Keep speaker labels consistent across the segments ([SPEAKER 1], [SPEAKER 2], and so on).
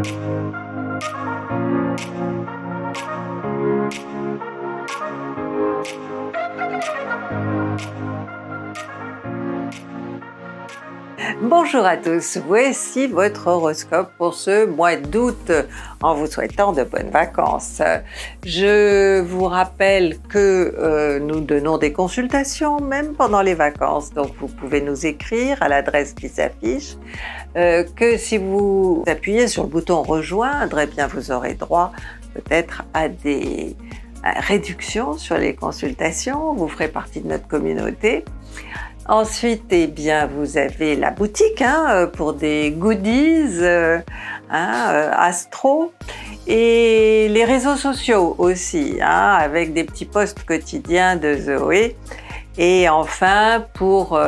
[SPEAKER 1] Thank you. Bonjour à tous, voici votre horoscope pour ce mois d'août en vous souhaitant de bonnes vacances. Je vous rappelle que euh, nous donnons des consultations même pendant les vacances, donc vous pouvez nous écrire à l'adresse qui s'affiche, euh, que si vous appuyez sur le bouton rejoindre, eh bien vous aurez droit peut-être à des réductions sur les consultations, vous ferez partie de notre communauté. Ensuite, eh bien, vous avez la boutique hein, euh, pour des goodies, euh, hein, euh, astro, et les réseaux sociaux aussi, hein, avec des petits posts quotidiens de Zoé. Et enfin, pour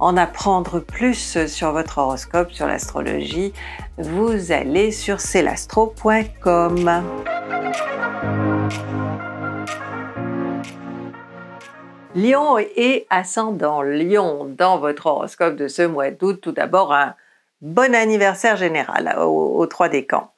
[SPEAKER 1] en apprendre plus sur votre horoscope, sur l'astrologie, vous allez sur celastro.com. Lion et ascendant Lion dans votre horoscope de ce mois d'août, tout d'abord un bon anniversaire général hein, aux, trois décans.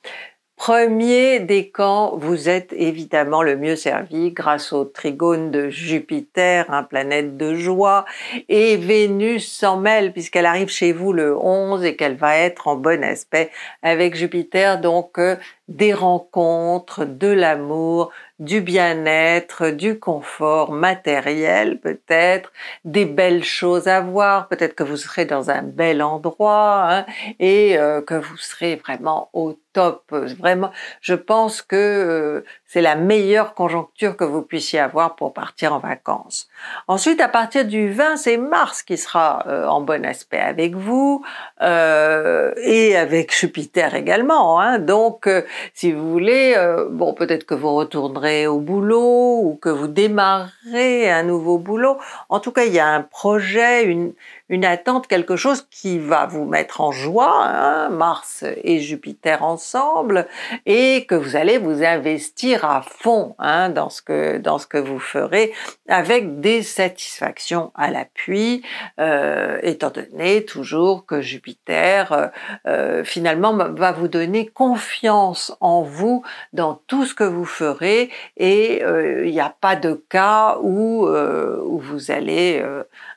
[SPEAKER 1] Premier décan, vous êtes évidemment le mieux servi grâce au trigone de Jupiter, un planète de joie, et Vénus s'en mêle puisqu'elle arrive chez vous le 11 et qu'elle va être en bon aspect avec Jupiter, donc euh, des rencontres, de l'amour, du bien-être, du confort matériel peut-être, des belles choses à voir, peut-être que vous serez dans un bel endroit hein, et euh, que vous serez vraiment au top. Vraiment, je pense que euh, c'est la meilleure conjoncture que vous puissiez avoir pour partir en vacances. Ensuite, à partir du 20, c'est Mars qui sera euh, en bon aspect avec vous euh, et avec Jupiter également. Hein. Donc, euh, si vous voulez, bon, peut-être que vous retournerez au boulot ou que vous démarrez un nouveau boulot. En tout cas, il y a un projet, une, une attente, quelque chose qui va vous mettre en joie, hein, Mars et Jupiter ensemble, et que vous allez vous investir à fond hein, dans, ce que, dans ce que vous ferez, avec des satisfactions à l'appui, euh, étant donné toujours que Jupiter, euh, euh, finalement, va vous donner confiance en vous, dans tout ce que vous ferez, et il n'y a pas de cas où, où vous allez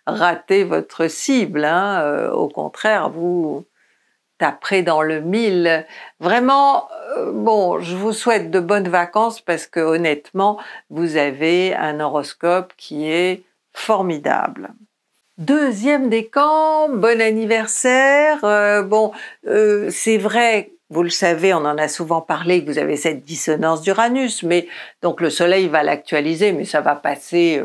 [SPEAKER 1] rater votre cible. Hein, euh, au contraire, vous taperez dans le mille. Vraiment, euh, bon, je vous souhaite de bonnes vacances parce que honnêtement, vous avez un horoscope qui est formidable. Deuxième décan, bon anniversaire. Euh, bon, c'est vrai, vous le savez, on en a souvent parlé, que vous avez cette dissonance d'Uranus, mais donc le Soleil va l'actualiser, mais ça va passer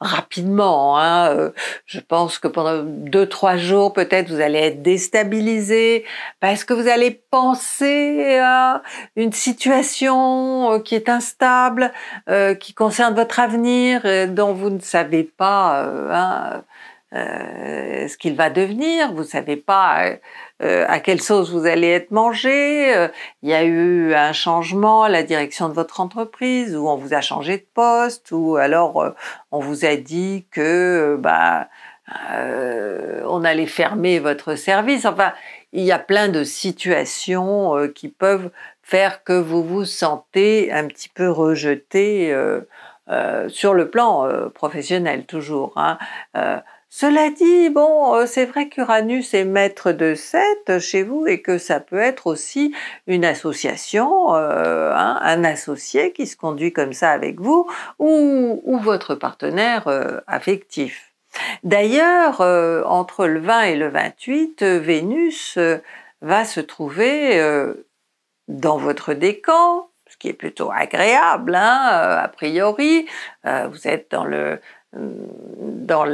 [SPEAKER 1] rapidement. Hein, euh, je pense que pendant deux, trois jours, peut-être, vous allez être déstabilisé parce que vous allez penser à une situation euh, qui est instable, euh, qui concerne votre avenir, dont vous ne savez pas hein, ce qu'il va devenir. Vous ne savez pas euh, à quelle sauce vous allez être mangé. Euh, il y a eu un changement à la direction de votre entreprise, ou on vous a changé de poste, ou alors euh, on vous a dit que bah on allait fermer votre service. Enfin, il y a plein de situations qui peuvent faire que vous vous sentez un petit peu rejeté. sur le plan professionnel toujours. Hein. Cela dit, bon, euh, c'est vrai qu'Uranus est maître de 7 chez vous et que ça peut être aussi une association, euh, hein, un associé qui se conduit comme ça avec vous ou, votre partenaire euh, affectif. D'ailleurs, entre le 20 et le 28, Vénus va se trouver dans votre décan, ce qui est plutôt agréable, hein, a priori. vous êtes dans le dans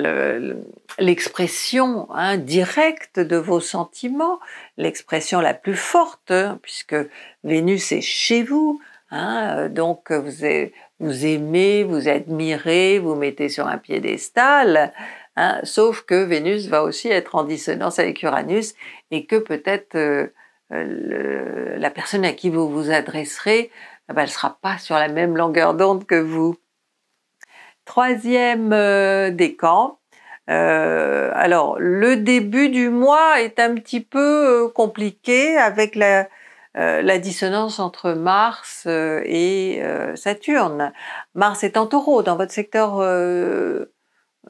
[SPEAKER 1] l'expression indirecte hein, directe de vos sentiments, l'expression la plus forte, hein, puisque Vénus est chez vous, hein, donc vous, aimez, vous admirez, vous mettez sur un piédestal, sauf que Vénus va aussi être en dissonance avec Uranus et que peut-être euh, la personne à qui vous vous adresserez, bah, elle ne sera pas sur la même longueur d'onde que vous. Troisième euh, décan. Euh, alors, le début du mois est un petit peu euh, compliqué avec la, dissonance entre Mars et Saturne. Mars est en taureau dans votre secteur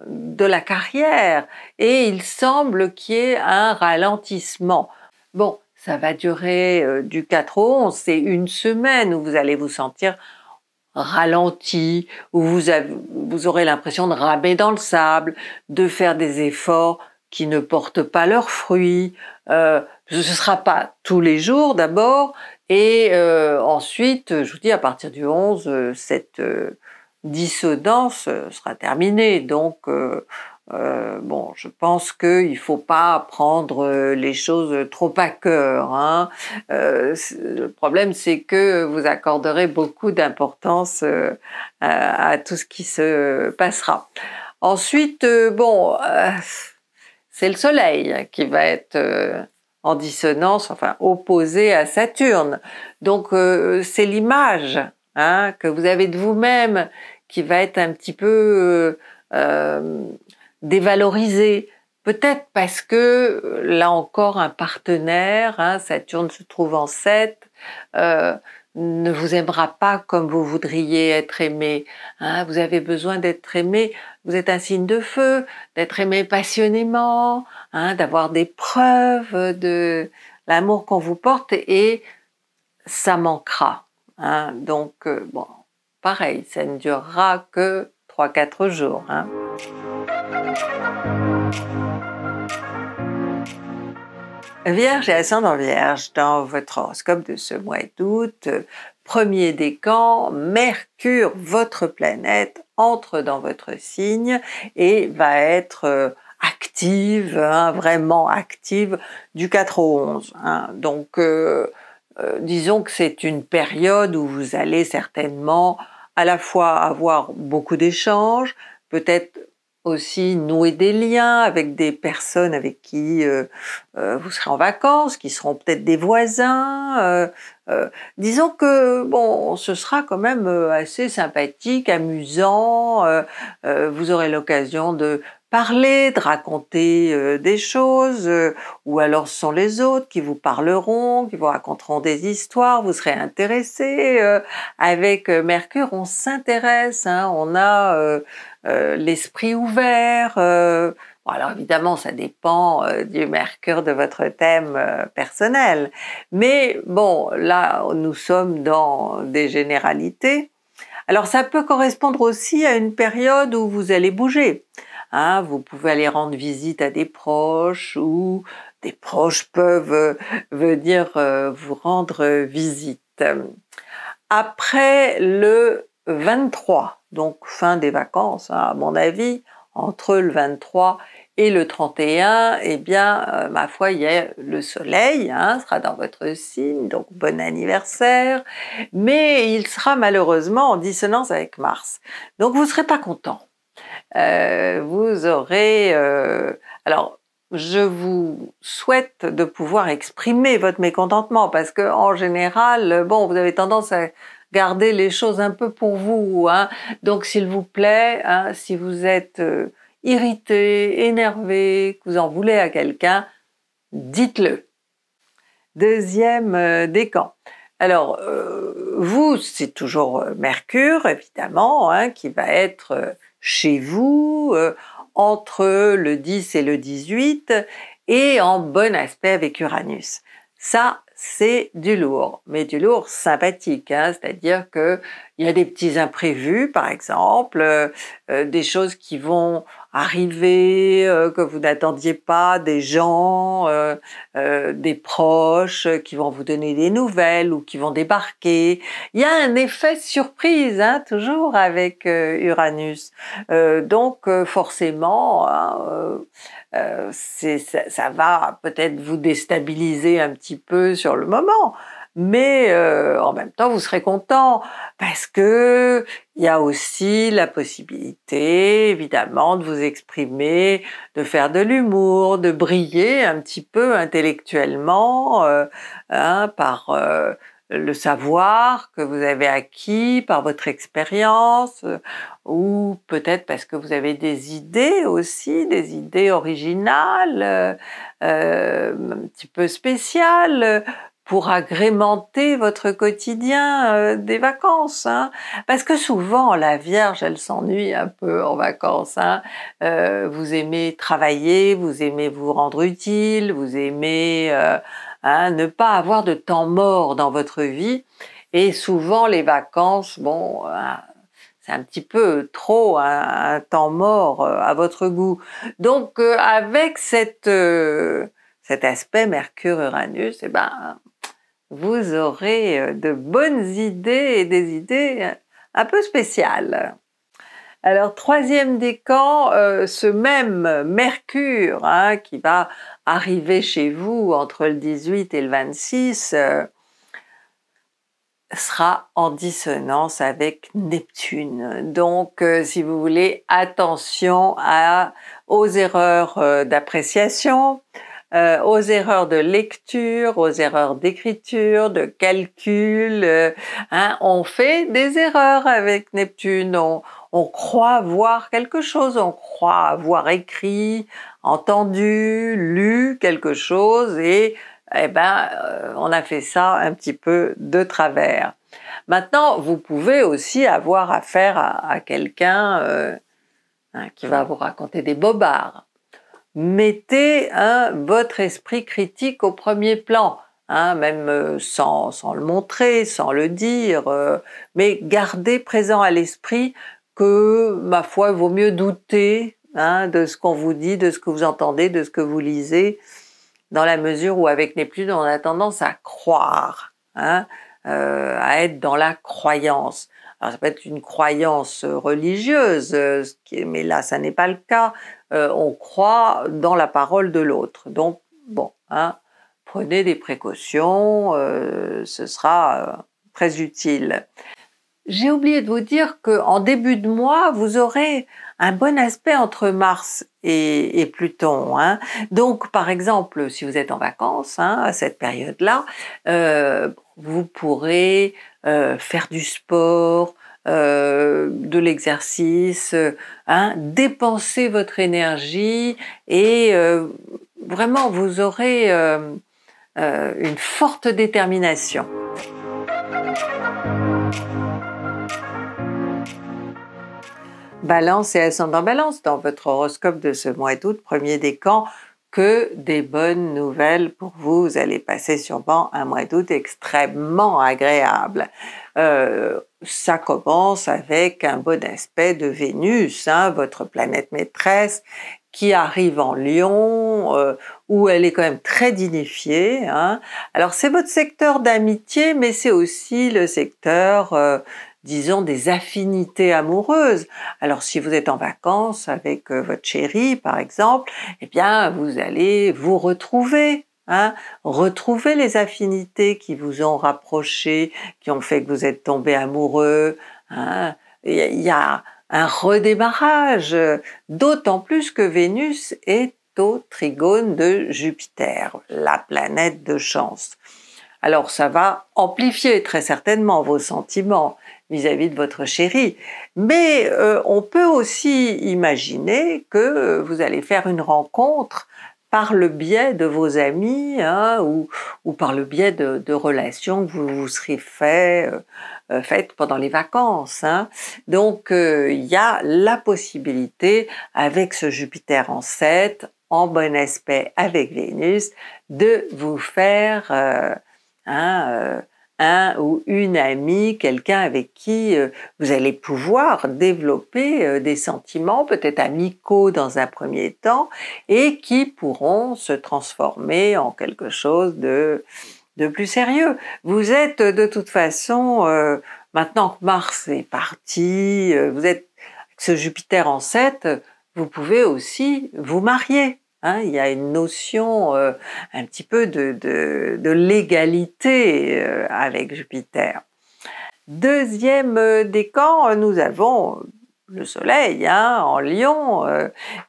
[SPEAKER 1] de la carrière et il semble qu'il y ait un ralentissement. Bon, ça va durer du 4 au 11, c'est une semaine où vous allez vous sentir ralenti, où vous, vous aurez l'impression de ramer dans le sable, de faire des efforts qui ne portent pas leurs fruits. Euh, ce ne sera pas tous les jours d'abord, et euh, ensuite, je vous dis, à partir du 11, euh, cette euh, dissonance euh, sera terminée. Donc, euh, bon, je pense qu'il ne faut pas prendre euh, les choses trop à cœur. Hein. Euh, le problème, c'est que vous accorderez beaucoup d'importance à, tout ce qui se passera. Ensuite, bon, c'est le Soleil qui va être en dissonance, enfin opposé à Saturne. Donc, c'est l'image hein, que vous avez de vous-même qui va être un petit peu dévalorisé, peut-être parce que, euh, là encore, un partenaire, hein, Saturne se trouve en 7, euh, ne vous aimera pas comme vous voudriez être aimé. Hein. vous avez besoin d'être aimé, vous êtes un signe de feu, d'être aimé passionnément, hein, d'avoir des preuves de l'amour qu'on vous porte et ça manquera. Donc, euh, bon, pareil, ça ne durera que 3-4 jours. Vierge et ascendant Vierge, dans votre horoscope de ce mois d'août, premier décan, Mercure, votre planète, entre dans votre signe et va être euh, active, hein, vraiment active, du 4 au 11. Hein. Donc, euh, euh, disons que c'est une période où vous allez certainement à la fois avoir beaucoup d'échanges, peut-être aussi nouer des liens avec des personnes avec qui euh, euh, vous serez en vacances, qui seront peut-être des voisins. Euh, disons que bon, ce sera quand même assez sympathique, amusant. vous aurez l'occasion de parler, de raconter des choses, ou alors ce sont les autres qui vous parleront, qui vous raconteront des histoires. Vous serez intéressé. avec Mercure, on s'intéresse. Hein, on a euh, l'esprit ouvert. Euh, bon, alors évidemment, ça dépend euh, du mercure de votre thème personnel. Mais bon, là, nous sommes dans des généralités. Alors ça peut correspondre aussi à une période où vous allez bouger. Hein, vous pouvez aller rendre visite à des proches ou des proches peuvent venir vous rendre visite. Après le 23, donc fin des vacances, hein, à mon avis, entre le 23 et le 31, eh bien, euh, ma foi, il y a le soleil, hein, sera dans votre signe, donc bon anniversaire, mais il sera malheureusement en dissonance avec Mars. Donc vous ne serez pas content. Euh, vous aurez... Euh, alors, je vous souhaite de pouvoir exprimer votre mécontentement, parce que en général, bon, vous avez tendance à gardez les choses un peu pour vous. Hein. Donc s'il vous plaît, hein, si vous êtes euh, irrité, énervé, que vous en voulez à quelqu'un, dites-le. Deuxième euh, décan. Alors, euh, vous, c'est toujours Mercure, évidemment, hein, qui va être chez vous entre le 10 et le 18 et en bon aspect avec Uranus. Ça, c'est du lourd, mais du lourd sympathique, hein. c'est-à-dire que il y a des petits imprévus, par exemple, euh, euh, des choses qui vont arriver euh, que vous n'attendiez pas, des gens, des proches qui vont vous donner des nouvelles ou qui vont débarquer. Il y a un effet surprise, hein, toujours avec Uranus. donc forcément, hein, ça va peut-être vous déstabiliser un petit peu le moment, mais euh, en même temps vous serez content parce que il y a aussi la possibilité évidemment de vous exprimer, de faire de l'humour, de briller un petit peu intellectuellement euh, hein, par euh, le savoir que vous avez acquis par votre expérience euh, ou peut-être parce que vous avez des idées aussi, des idées originales, euh, euh, un petit peu spéciales pour agrémenter votre quotidien des vacances. Hein. Parce que souvent, la Vierge, elle s'ennuie un peu en vacances. Hein. vous aimez travailler, vous aimez vous rendre utile, vous aimez... Hein, ne pas avoir de temps mort dans votre vie. Et souvent, les vacances, bon, hein, c'est un petit peu trop hein, un, temps mort euh, à votre goût. Donc, euh, avec cette, euh, cet aspect Mercure-Uranus, eh ben, vous aurez de bonnes idées et des idées un peu spéciales. Alors troisième décan, euh, ce même Mercure hein, qui va arriver chez vous entre le 18 et le 26 euh, sera en dissonance avec Neptune. Donc euh, si vous voulez, attention à, aux erreurs d'appréciation, aux erreurs de lecture, aux erreurs d'écriture, de calcul. Hein, on fait des erreurs avec Neptune, on croit voir quelque chose, on croit avoir écrit, entendu, lu quelque chose et eh ben, euh, on a fait ça un petit peu de travers. Maintenant, vous pouvez aussi avoir affaire à, quelqu'un euh, hein, qui va vous raconter des bobards. Mettez hein, votre esprit critique au premier plan, hein, même euh, sans, sans, le montrer, sans le dire, mais gardez présent à l'esprit que, ma foi, il vaut mieux douter hein, de ce qu'on vous dit, de ce que vous entendez, de ce que vous lisez, dans la mesure où, avec plus on a tendance à croire, hein, euh, à être dans la croyance. Alors, ça peut être une croyance religieuse, euh, mais là, ça n'est pas le cas. Euh, on croit dans la parole de l'autre. Donc, bon, hein, prenez des précautions, ce sera très utile. J'ai oublié de vous dire qu'en début de mois, vous aurez un bon aspect entre Mars et, Pluton. Hein. Donc, par exemple, si vous êtes en vacances hein, à cette période-là, euh, vous pourrez euh, faire du sport, euh, de l'exercice, hein, dépenser votre énergie et vraiment, vous aurez une forte détermination. Balance et ascendant Balance dans votre horoscope de ce mois d'août, premier décan, que des bonnes nouvelles pour vous. Vous allez passer sûrement un mois d'août extrêmement agréable. Euh, ça commence avec un bon aspect de Vénus, hein, votre planète maîtresse, qui arrive en Lyon, euh, où elle est quand même très dignifiée. Hein. Alors c'est votre secteur d'amitié, mais c'est aussi le secteur... Euh, disons, des affinités amoureuses. Alors si vous êtes en vacances avec euh, votre chérie, par exemple, eh bien, vous allez vous retrouver. Hein, retrouver les affinités qui vous ont rapproché, qui ont fait que vous êtes tombé amoureux. Hein. Il y a un redémarrage, d'autant plus que Vénus est au trigone de Jupiter, la planète de chance. Alors ça va amplifier très certainement vos sentiments vis-à-vis de votre chéri. Mais euh, on peut aussi imaginer que vous allez faire une rencontre par le biais de vos amis hein, ou, par le biais de, relations que vous vous serez euh, faites pendant les vacances. Hein. Donc euh, il y a la possibilité avec ce Jupiter en 7, en bon aspect avec Vénus, de vous faire hein, ou une amie, quelqu'un avec qui euh, vous allez pouvoir développer euh, des sentiments peut-être amicaux dans un premier temps et qui pourront se transformer en quelque chose de, plus sérieux. Vous êtes de toute façon, euh, maintenant que Mars est parti, vous êtes avec ce Jupiter en 7, vous pouvez aussi vous marier. Hein, il y a une notion euh, un petit peu de, l'égalité euh, avec Jupiter. Deuxième euh, décan, nous avons le Soleil hein, en Lion,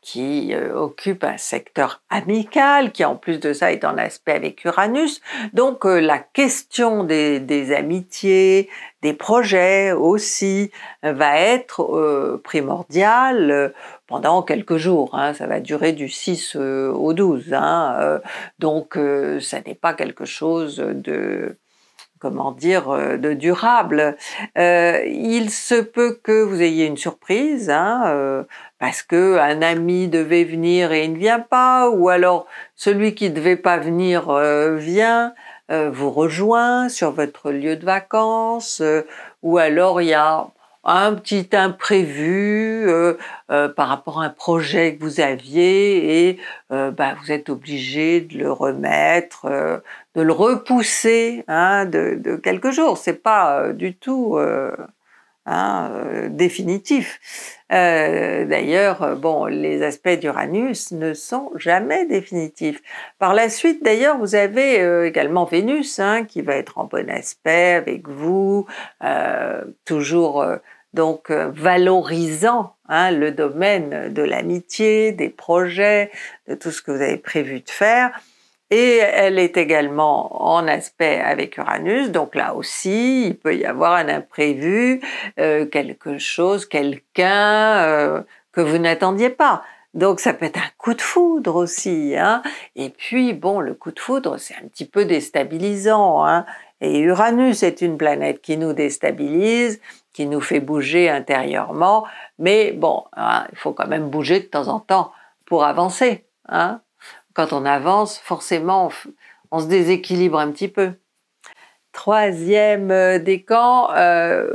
[SPEAKER 1] qui occupe un secteur amical, qui en plus de ça est en aspect avec Uranus. Donc la question des amitiés, des projets aussi euh, va être euh, primordial euh, pendant quelques jours. Hein. ça va durer du 6 au 12. Hein, donc ce ça n'est pas quelque chose de comment dire, de durable. il se peut que vous ayez une surprise, hein, parce que un ami devait venir et il ne vient pas, ou alors celui qui ne devait pas venir vient. Euh, vous rejoint sur votre lieu de vacances, euh, ou alors il y a un petit imprévu euh, par rapport à un projet que vous aviez et bah, vous êtes obligé de le remettre, de le repousser hein, de, de, quelques jours. C'est pas du tout Hein, euh, définitif. Euh, d'ailleurs, euh, bon, les aspects d'Uranus ne sont jamais définitifs. Par la suite, d'ailleurs, vous avez également Vénus hein, qui va être en bon aspect avec vous, toujours donc valorisant hein, le domaine de l'amitié, des projets, de tout ce que vous avez prévu de faire. Et elle est également en aspect avec Uranus, donc là aussi, il peut y avoir un imprévu, euh, quelque chose, quelqu'un euh, que vous n'attendiez pas. Donc ça peut être un coup de foudre aussi. Hein et puis, bon, le coup de foudre, c'est un petit peu déstabilisant. Hein et Uranus est une planète qui nous déstabilise, qui nous fait bouger intérieurement. Mais bon, hein, il faut quand même bouger de temps en temps pour avancer. Hein quand on avance, forcément, on, se déséquilibre un petit peu. Troisième euh, décan, euh,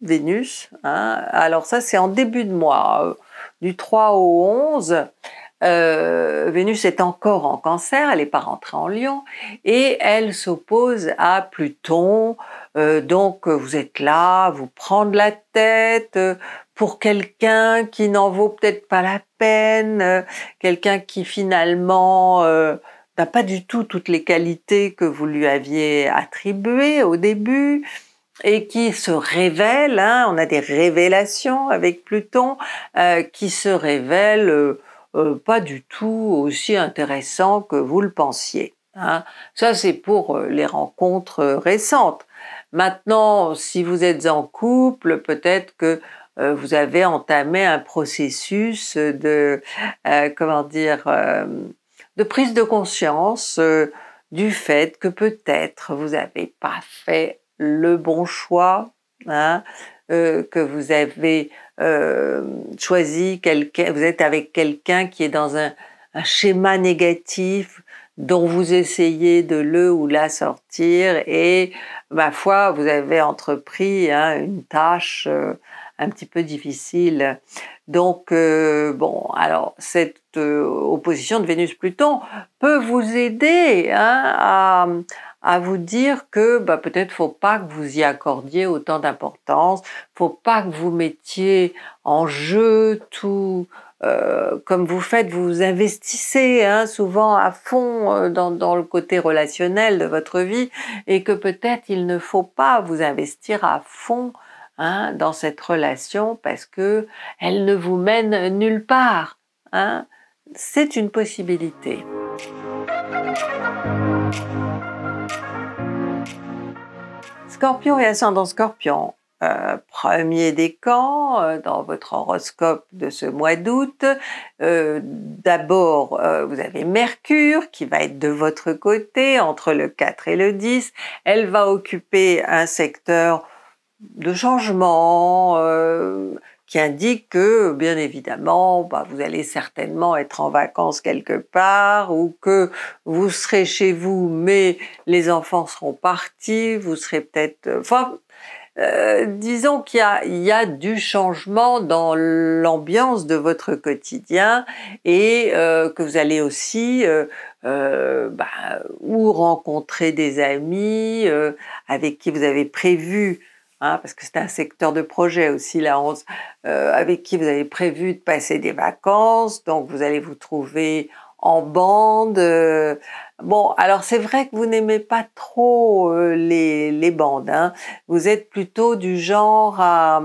[SPEAKER 1] Vénus. Hein. Alors ça, c'est en début de mois, euh, du 3 au 11. Vénus est encore en cancer, elle n'est pas rentrée en lion, et elle s'oppose à Pluton. donc vous êtes là, vous prendre la tête, pour quelqu'un qui n'en vaut peut-être pas la peine, euh, quelqu'un qui finalement euh, n'a pas du tout toutes les qualités que vous lui aviez attribuées au début et qui se révèle, hein, on a des révélations avec Pluton, euh, qui se révèle pas du tout aussi intéressant que vous le pensiez. Hein. Ça, c'est pour les rencontres récentes. Maintenant, si vous êtes en couple, peut-être que euh, vous avez entamé un processus de, euh, comment dire, euh, de prise de conscience du fait que peut-être vous n'avez pas fait le bon choix, hein, que vous avez choisi quelqu'un, vous êtes avec quelqu'un qui est dans un, schéma négatif dont vous essayez de le ou la sortir et ma foi vous avez entrepris hein, une tâche un petit peu difficile. Donc, euh, bon, alors cette euh, opposition de Vénus-Pluton peut vous aider hein, à, vous dire que bah, peut-être faut pas que vous y accordiez autant d'importance, faut pas que vous mettiez en jeu tout. Euh, comme vous faites, vous, investissez hein, souvent à fond dans, le côté relationnel de votre vie et que peut-être il ne faut pas vous investir à fond Hein, dans cette relation parce que elle ne vous mène nulle part. Hein. C'est une possibilité. Scorpion et ascendant Scorpion, euh, premier décan camps euh, dans votre horoscope de ce mois d'août. Euh, d'abord, vous avez Mercure qui va être de votre côté entre le 4 et le 10. Elle va occuper un secteur de changement euh, qui indique que, bien évidemment, bah, vous allez certainement être en vacances quelque part ou que vous serez chez vous, mais les enfants seront partis, vous serez peut-être... Euh, enfin, euh, disons qu'il y, a du changement dans l'ambiance de votre quotidien et que vous allez aussi bah, ou rencontrer des amis avec qui vous avez prévu Hein, parce que c'est un secteur de projet aussi, la 11, euh, avec qui vous avez prévu de passer des vacances, donc vous allez vous trouver en bande. Euh. bon, alors c'est vrai que vous n'aimez pas trop euh, les, bandes, hein. vous êtes plutôt du genre à,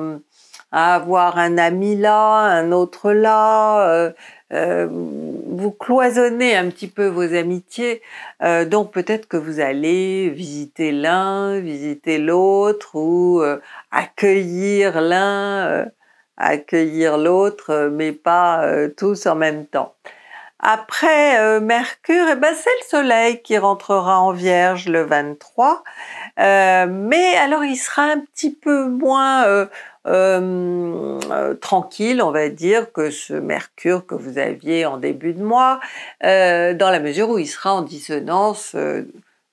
[SPEAKER 1] à, avoir un ami là, un autre là euh, vous cloisonnez un petit peu vos amitiés. Euh, donc peut-être que vous allez visiter l'un, visiter l'autre ou euh, accueillir l'un, accueillir l'autre, mais pas tous en même temps. Après Mercure, eh ben, c'est le Soleil qui rentrera en Vierge le 23, mais alors il sera un petit peu moins euh, euh, tranquille, on va dire, que ce Mercure que vous aviez en début de mois, euh, dans la mesure où il sera en dissonance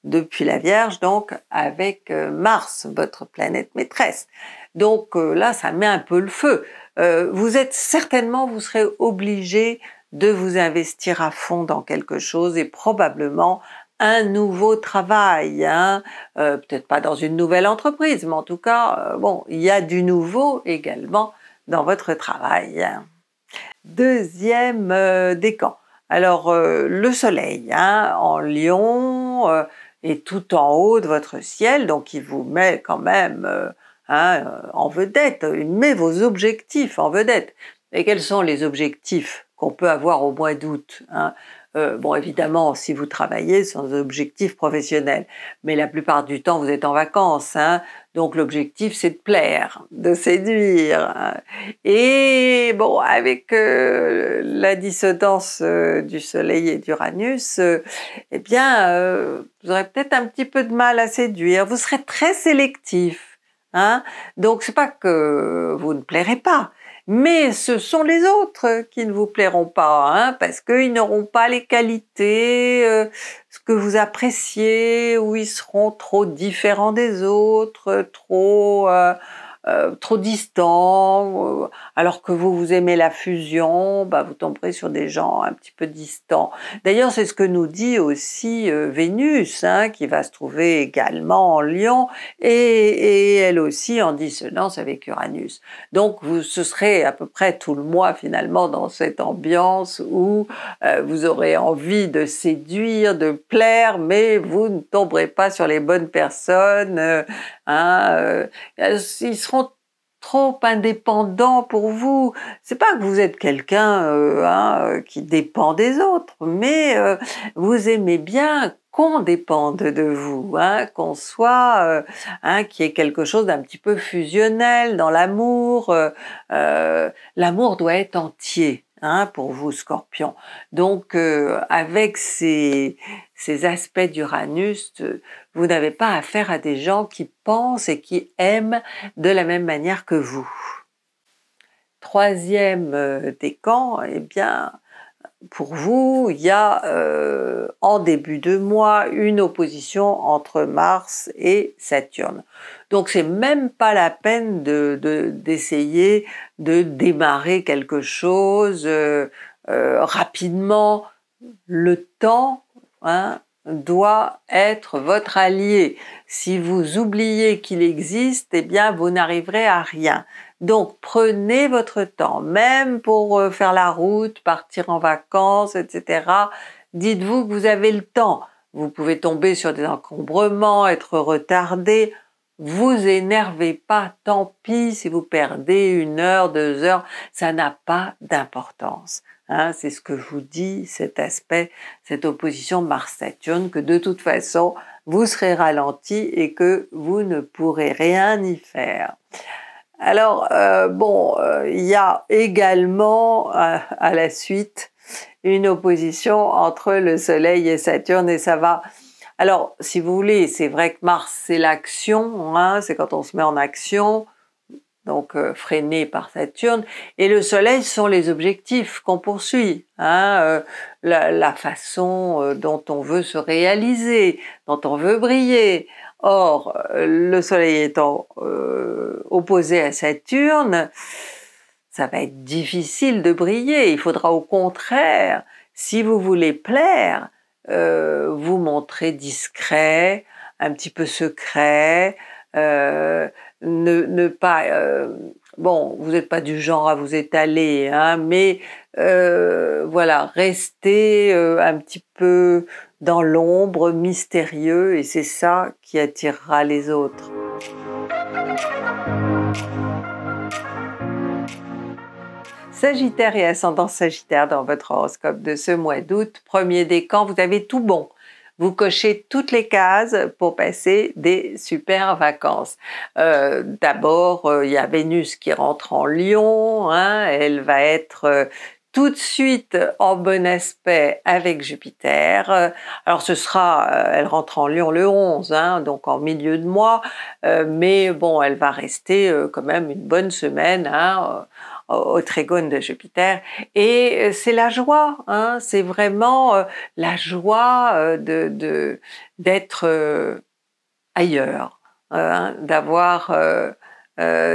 [SPEAKER 1] depuis la Vierge, donc avec Mars, votre planète maîtresse. Donc là, ça met un peu le feu. vous êtes certainement, vous serez obligé de vous investir à fond dans quelque chose et probablement un nouveau travail, hein. euh, peut-être pas dans une nouvelle entreprise, mais en tout cas, euh, bon, il y a du nouveau également dans votre travail. Deuxième euh, décan. Alors le soleil hein, en lion est tout en haut de votre ciel, donc il vous met quand même hein, en vedette, il met vos objectifs en vedette. Et quels sont les objectifs qu'on peut avoir au mois d'août euh, bon, évidemment, si vous travaillez, sans objectif professionnel, mais la plupart du temps, vous êtes en vacances, hein. donc l'objectif, c'est de plaire, de séduire. Et bon, avec euh, la dissonance euh, du Soleil et d'Uranus, eh bien, vous aurez peut-être un petit peu de mal à séduire. Vous serez très sélectif. Hein. Donc, c'est pas que vous ne plairez pas, mais ce sont les autres qui ne vous plairont pas, hein, parce qu'ils n'auront pas les qualités, euh, ce que vous appréciez, ou ils seront trop différents des autres, trop... Euh, euh, trop distants, euh, alors que vous, vous aimez la fusion, bah, vous tomberez sur des gens un petit peu distants. D'ailleurs, c'est ce que nous dit aussi euh, Vénus, hein, qui va se trouver également en Lion, et, elle aussi en dissonance avec Uranus. Donc, vous, ce serait à peu près tout le mois finalement dans cette ambiance où vous aurez envie de séduire, de plaire, mais vous ne tomberez pas sur les bonnes personnes. Hein, ah, euh, euh, ils seront trop indépendants pour vous. C'est pas que vous êtes quelqu'un euh, hein, qui dépend des autres, mais vous aimez bien qu'on dépende de vous, hein, qu'on soit, hein, qu'il y quelque chose d'un petit peu fusionnel dans l'amour. l'amour doit être entier. Hein, pour vous, scorpion. Donc, avec ces, ces aspects d'Uranus, euh, vous n'avez pas affaire à des gens qui pensent et qui aiment de la même manière que vous. Troisième euh, décan, eh bien, pour vous, il y a euh, en début de mois une opposition entre Mars et Saturne. Donc c'est même pas la peine d'essayer de, démarrer quelque chose rapidement. Le temps Hein, doit être votre allié. Si vous oubliez qu'il existe, eh bien vous n'arriverez à rien. Donc prenez votre temps, même pour euh, faire la route, partir en vacances, etc. Dites-vous que vous avez le temps. Vous pouvez tomber sur des encombrements, être retardé. Vous énervez pas, tant pis si vous perdez une heure, deux heures, ça n'a pas d'importance. Hein, c'est ce que je vous dis, cet aspect, cette opposition Mars-Saturne, que de toute façon, vous serez ralenti et que vous ne pourrez rien y faire. Alors, euh, bon, euh, il y a également euh, à la suite une opposition entre le Soleil et Saturne et ça va... Alors, si vous voulez, c'est vrai que Mars, c'est l'action, hein, c'est quand on se met en action, donc euh, freiné par Saturne, et le Soleil sont les objectifs qu'on poursuit, hein, euh, la, façon euh, dont on veut se réaliser, dont on veut briller. Or, le Soleil étant opposé à Saturne, ça va être difficile de briller. Il faudra au contraire, si vous voulez plaire, vous montrer discret, un petit peu secret, ne, pas... Euh, bon, vous n'êtes pas du genre à vous étaler, hein, mais euh, voilà, rester euh, un petit peu dans l'ombre, mystérieux, et c'est ça qui attirera les autres. Sagittaire et ascendant Sagittaire dans votre horoscope de ce mois d'août, premier décan, vous avez tout bon vous cochez toutes les cases pour passer des super vacances. Euh, d'abord, euh, il y a Vénus qui rentre en Lion, hein. elle va être euh, tout de suite en bon aspect avec Jupiter. Alors ce sera, elle rentre en Lyon le 11, hein, donc en milieu de mois, mais bon, elle va rester quand même une bonne semaine. Hein au trigone de Jupiter. Et euh, c'est la joie, hein. c'est vraiment euh, la joie euh, de d'être ailleurs, hein, d'avoir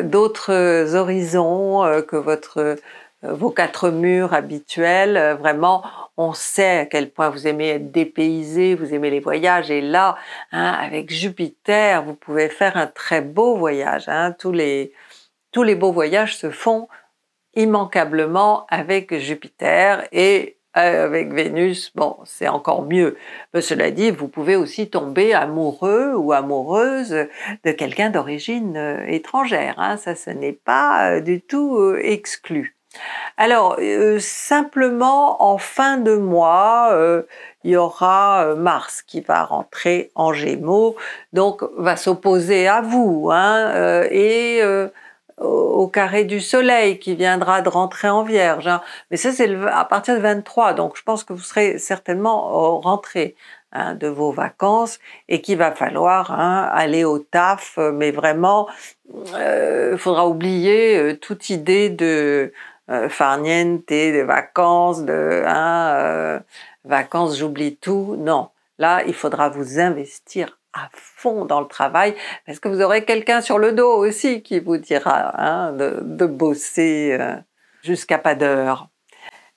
[SPEAKER 1] d'autres horizons que votre vos quatre murs habituels. Vraiment, on sait à quel point vous aimez être dépaysé, vous aimez les voyages. Et là, hein, avec Jupiter, vous pouvez faire un très beau voyage. Tous, les, tous les beaux voyages se font immanquablement avec Jupiter et euh, avec Vénus, bon, c'est encore mieux. cela dit, vous pouvez aussi tomber amoureux ou amoureuse de quelqu'un d'origine euh, étrangère. Hein. Ça, ce n'est pas euh, du tout exclu. Alors, simplement en fin de mois, il y aura Mars qui va rentrer en Gémeaux, donc va s'opposer à vous hein, et au carré du soleil qui viendra de rentrer en vierge. Hein. Mais ça, c'est à partir de 23, donc je pense que vous serez certainement euh, rentré hein, de vos vacances et qu'il va falloir hein, aller au taf, euh, mais vraiment, il euh, faudra oublier toute idée de euh, farniente, de vacances, de vacances, j'oublie tout. Non, là, il faudra vous investir à fond dans le travail, parce que vous aurez quelqu'un sur le dos aussi qui vous dira hein, de, bosser euh, jusqu'à pas d'heure.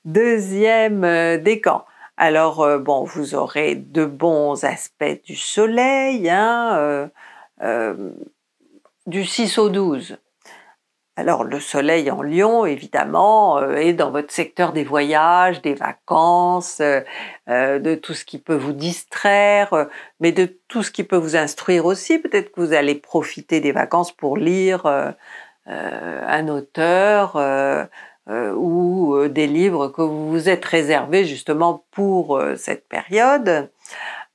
[SPEAKER 1] Deuxième euh, décan. Alors, euh, bon, vous aurez de bons aspects du soleil, hein, du 6 au 12. Alors le soleil en lion, évidemment, euh, est dans votre secteur des voyages, des vacances, euh, euh, de tout ce qui peut vous distraire, mais de tout ce qui peut vous instruire aussi. Peut-être que vous allez profiter des vacances pour lire un auteur ou des livres que vous vous êtes réservés justement pour cette période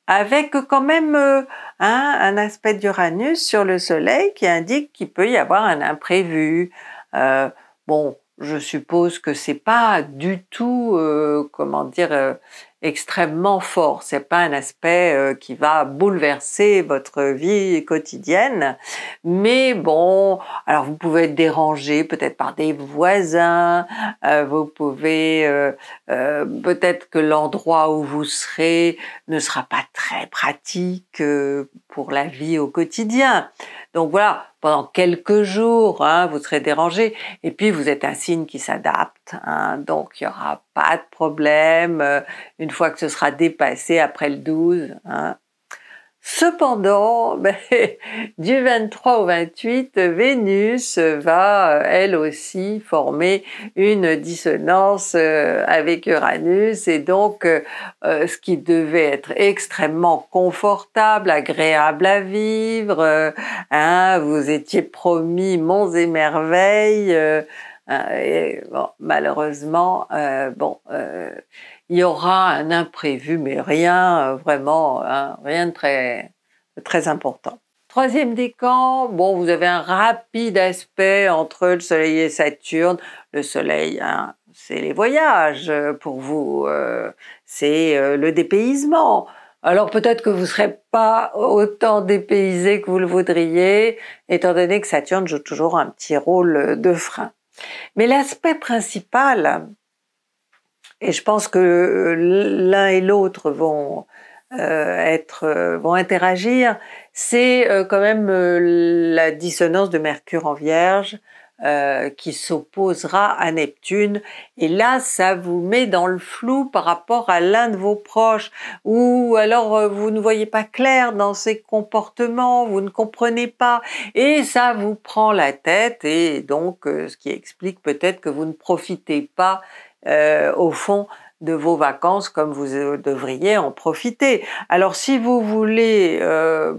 [SPEAKER 1] avec quand même euh, un aspect d'Uranus sur le Soleil qui indique qu'il peut y avoir un imprévu. Euh, bon, je suppose que c'est pas du tout, euh, comment dire, extrêmement fort. C'est pas un aspect euh, qui va bouleverser votre vie quotidienne, mais bon, alors vous pouvez être dérangé peut-être par des voisins, euh, vous pouvez euh, peut-être que l'endroit où vous serez ne sera pas très pratique pour la vie au quotidien. Donc voilà, pendant quelques jours, hein, vous serez dérangé. Et puis, vous êtes un signe qui s'adapte. Hein. donc, il n'y aura pas de problème. Euh, une fois que ce sera dépassé après le 12, Cependant, ben, du 23 au 28, Vénus va elle aussi former une dissonance euh, avec Uranus et donc euh, euh, ce qui devait être extrêmement confortable, agréable à vivre, hein, vous étiez promis monts et merveilles, hein, et, malheureusement, bon il y aura un imprévu, mais rien euh, vraiment, hein, rien de très, très important. Troisième décan, bon, vous avez un rapide aspect entre le Soleil et Saturne. Le Soleil, hein, c'est les voyages euh, pour vous, euh, c'est le dépaysement. Alors peut-être que vous ne serez pas autant dépaysé que vous le voudriez, étant donné que Saturne joue toujours un petit rôle de frein. Mais l'aspect principal, et je pense que euh, l'un et l'autre vont euh, être, euh, vont interagir. C'est quand même la dissonance de Mercure en Vierge qui s'opposera à Neptune. Et là, ça vous met dans le flou par rapport à l'un de vos proches. Ou alors, vous ne voyez pas clair dans ses comportements, vous ne comprenez pas. Et ça vous prend la tête. Et donc, ce qui explique peut-être que vous ne profitez pas euh, au fond de vos vacances comme vous devriez en profiter. Alors si vous voulez, euh,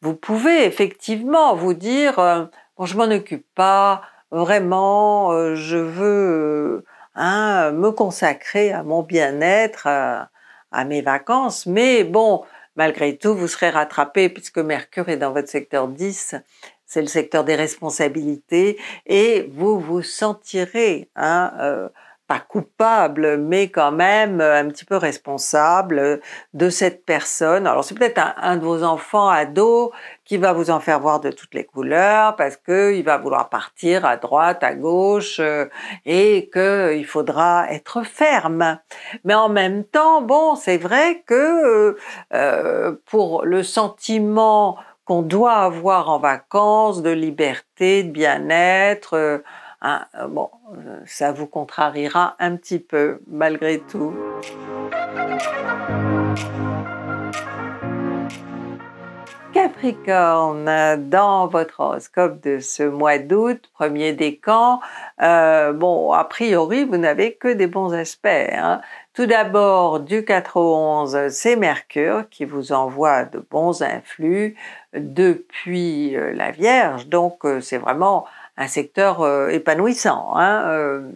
[SPEAKER 1] vous pouvez effectivement vous dire euh, bon je m'en occupe pas vraiment, je veux hein, me consacrer à mon bien-être, à mes vacances, mais bon malgré tout vous serez rattrapé puisque Mercure est dans votre secteur 10 c'est le secteur des responsabilités et vous vous sentirez hein, pas coupable, mais quand même euh, un petit peu responsable euh, de cette personne. Alors c'est peut-être un, de vos enfants ados qui va vous en faire voir de toutes les couleurs parce qu'il va vouloir partir à droite, à gauche euh, et qu'il faudra être ferme. Mais en même temps, bon, c'est vrai que pour le sentiment qu'on doit avoir en vacances de liberté, de bien-être, Hein, euh, bon, euh, ça vous contrariera un petit peu malgré tout. Capricorne, dans votre horoscope de ce mois d'août, premier décan, euh, bon, a priori, vous n'avez que des bons aspects. Hein. Tout d'abord, du 4 au 11, c'est Mercure qui vous envoie de bons influx depuis euh, la Vierge, donc c'est vraiment un secteur euh, épanouissant. Hein, euh,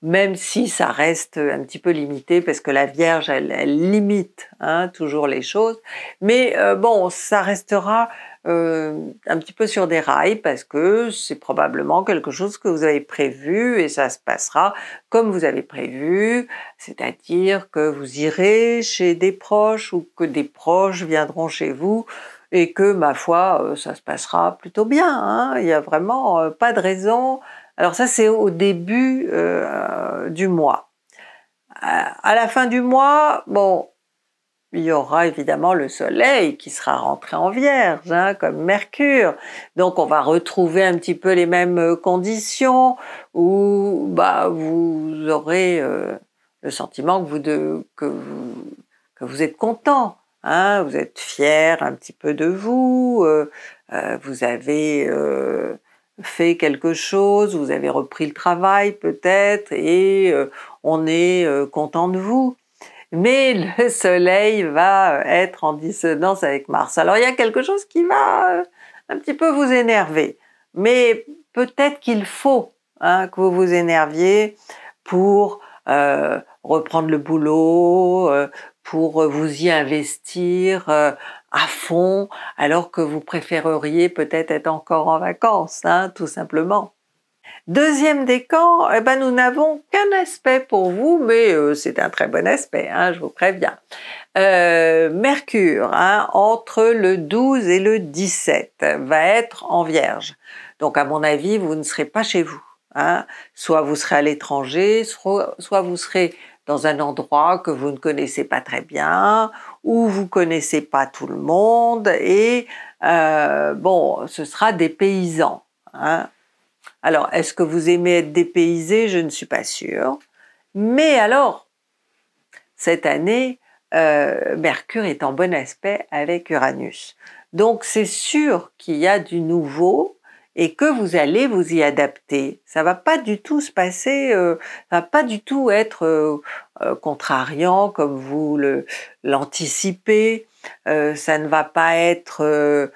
[SPEAKER 1] même si ça reste un petit peu limité, parce que la Vierge, elle, limite hein, toujours les choses. Mais euh, bon, ça restera un petit peu sur des rails, parce que c'est probablement quelque chose que vous avez prévu, et ça se passera comme vous avez prévu, c'est-à-dire que vous irez chez des proches, ou que des proches viendront chez vous, et que, ma foi, euh, ça se passera plutôt bien. Hein. Il n'y a vraiment euh, pas de raison. Alors ça, c'est au début euh, du mois. À la fin du mois, bon, il y aura évidemment le Soleil qui sera rentré en Vierge, hein, comme Mercure. Donc on va retrouver un petit peu les mêmes conditions où bah, vous aurez le sentiment que vous, que vous êtes content ah, vous êtes fier un petit peu de vous, euh, euh, vous avez euh, fait quelque chose, vous avez repris le travail peut-être, et on est content de vous. Mais le Soleil va être en dissonance avec Mars. Alors il y a quelque chose qui va un petit peu vous énerver, mais peut-être qu'il faut hein, que vous vous énerviez pour reprendre le boulot, pour euh, vous y investir euh, à fond alors que vous préféreriez peut-être être encore en vacances, hein, tout simplement. Deuxième décan, eh ben, nous n'avons qu'un aspect pour vous, mais euh, c'est un très bon aspect, hein, je vous préviens. Mercure, hein, entre le 12 et le 17, va être en Vierge. Donc à mon avis, vous ne serez pas chez vous. Soit vous serez à l'étranger, soit vous serez dans un endroit que vous ne connaissez pas très bien, où vous connaissez pas tout le monde, et euh, bon, ce sera des paysans. Hein. Alors, est-ce que vous aimez être dépaysé Je ne suis pas sûre. Mais alors, cette année, euh, Mercure est en bon aspect avec Uranus. Donc c'est sûr qu'il y a du nouveau, et que vous allez vous y adapter. Ça va pas du tout se passer, euh, ça va pas du tout être euh, euh, contrariant comme vous l'anticipez. ça ne va pas être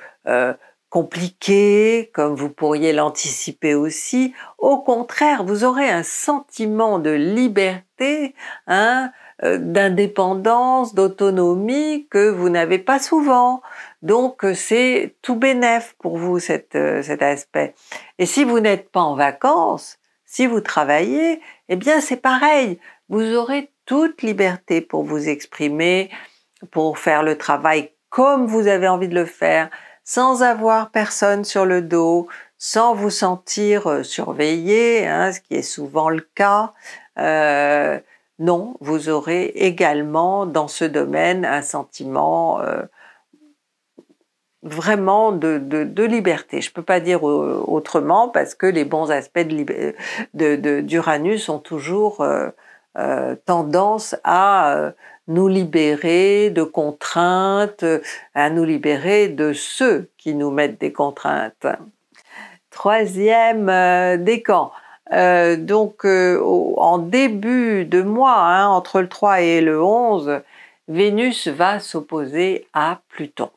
[SPEAKER 1] compliqué comme vous pourriez l'anticiper aussi. Au contraire, vous aurez un sentiment de liberté, hein, d'indépendance, d'autonomie que vous n'avez pas souvent. Donc euh, c'est tout bénéf pour vous euh, cet aspect. Et si vous n'êtes pas en vacances, si vous travaillez, eh bien c'est pareil, vous aurez toute liberté pour vous exprimer, pour faire le travail comme vous avez envie de le faire, sans avoir personne sur le dos, sans vous sentir euh, surveillé, hein, ce qui est souvent le cas. non, vous aurez également dans ce domaine un sentiment vraiment de, de, liberté. Je peux pas dire euh, autrement parce que les bons aspects de, d'Uranus ont toujours euh, euh, tendance à nous libérer de contraintes, à nous libérer de ceux qui nous mettent des contraintes. Troisième décan. donc en début de mois, hein, entre le 3 et le 11, Vénus va s'opposer à Pluton.